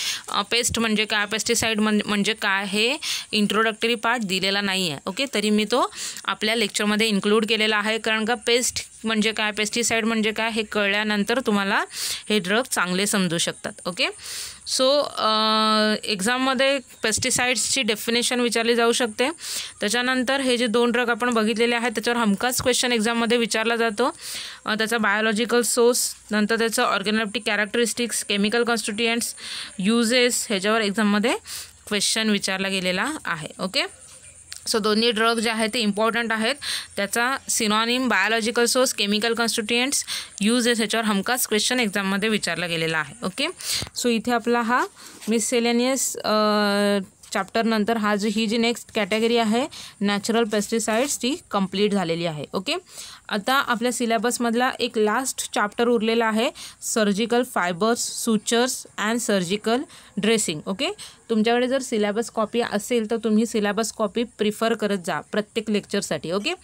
पेस्ट म्हणजे काय पेस्टिसाईड म्हणजे काय हे इंट्रोडक्टरी पार्ट दिलेला नाही आहे ओके तरी मी तो आपल्या लेक्चरमध्ये इन्क्लूड केलेला आहे कारण का पेस्ट म्हणजे काय पेस्टिसाईड म्हणजे काय हे कळल्यानंतर तुम्हाला हे ड्रग चांगले समजू शकतात ओके सो एक्झाममध्ये पेस्टिसाइड्सची डेफिनेशन विचारली जाऊ शकते त्याच्यानंतर हे जे दोन ड्रग आपण बघितलेले आहेत त्याच्यावर हमखास क्वेश्चन एक्झाममध्ये विचारला जातो त्याचा बायोलॉजिकल सोर्स नंतर त्याचं organoleptic characteristics chemical constituents uses ह्याच्यावर एक्झाममध्ये क्वेश्चन विचारला गेलेला आहे ओके सो दोन्ही ड्रग जे आहेत ते इम्पॉर्टंट आहेत त्याचा synonym biological source chemical constituents uses ह्याच्यावर हमखास क्वेश्चन एक्झाममध्ये विचारला गेलेला आहे ओके सो इथे आपला हा मिसेलेनियस चॅप्टरनंतर हा जी ही जी नेक्स्ट कॅटेगरी आहे नॅचरल पेस्टिसाइड्स ती कंप्लीट झालेली आहे ओके आता आपल्या सिलेबसमधला एक लास्ट चॅप्टर उरलेला आहे surgical fibres sutures and surgical dressing okay तुमच्याकडे जर सिलेबस कॉपी असेल तर तुम्ही सिलेबस कॉपी प्रिफर करत जा प्रत्येक लेक्चरसाठी ओके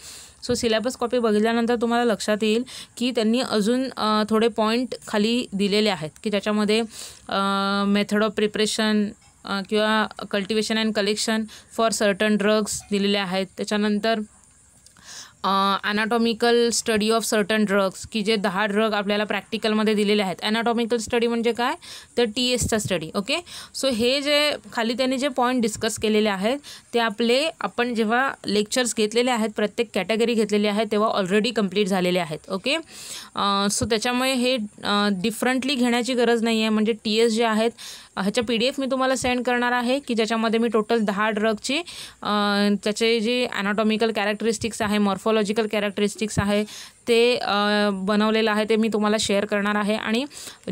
सो सिलेबस कॉपी बघितल्यानंतर तुम्हाला लक्षात येईल की त्यांनी अजून थोडे पॉईंट खाली दिलेले आहेत की ज्याच्यामध्ये मेथड ऑफ प्रिपरेशन किंवा cultivation and collection for certain drugs दिलेले आहेत त्याच्यानंतर anatomical study of certain drugs की जे दहा ड्रग आपल्याला प्रॅक्टिकलमध्ये दिलेले आहेत ॲनाटॉमिकल स्टडी म्हणजे काय तर टी एसचा स्टडी ओके सो हे जे खाली त्यांनी जे पॉईंट डिस्कस केलेले आहेत ते आपले आपण जेव्हा लेक्चर्स घेतलेले आहेत प्रत्येक कॅटेगरी घेतलेली आहे तेव्हा ऑलरेडी कंप्लीट झालेले आहेत ओके सो त्याच्यामुळे हे डिफरंटली घेण्याची गरज नाही आहे म्हणजे टी एस जे आहेत ह्याच्या पी डी एफ मी तुम्हाला सेंड करणार आहे की ज्याच्यामध्ये मी टोटल दहा ड्रगची त्याचे जे ॲनाटॉमिकल कॅरेक्टरिस्टिक्स आहे मॉर्फॉलॉजिकल कॅरेक्टरिस्टिक्स आहे ते बनवलेलं आहे ते मी तुम्हाला शेअर करणार आहे आणि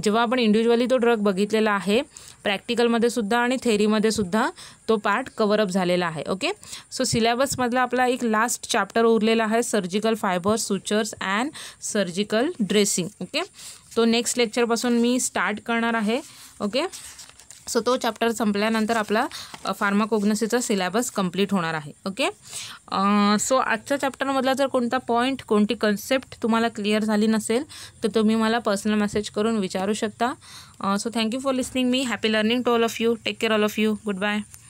जेव्हा आपण इंडिव्हिज्युअली तो ड्रग बघितलेला आहे प्रॅक्टिकलमध्ये सुद्धा आणि थेरीमध्ये सुद्धा तो पार्ट कवरअप झालेला आहे ओके सो सिलेबसमधला आपला एक लास्ट चॅप्टर उरलेला आहे surgical fibre sutures and surgical dressing okay तो नेक्स्ट लेक्चरपासून मी स्टार्ट करणार आहे ओके सो तो चॅप्टर संपल्यानंतर आपला फार्माकोग्नसीचा सिलेबस कंप्लीट होणार आहे ओके सो आजच्या चॅप्टरमधला जर कोणता पॉईंट कोणती कन्सेप्ट तुम्हाला क्लिअर झाली नसेल तर तुम्ही मला पर्सनल मेसेज करून विचारू शकता सो थँक्यू फॉर लिसनिंग मी happy learning to all of you take care all of you good bye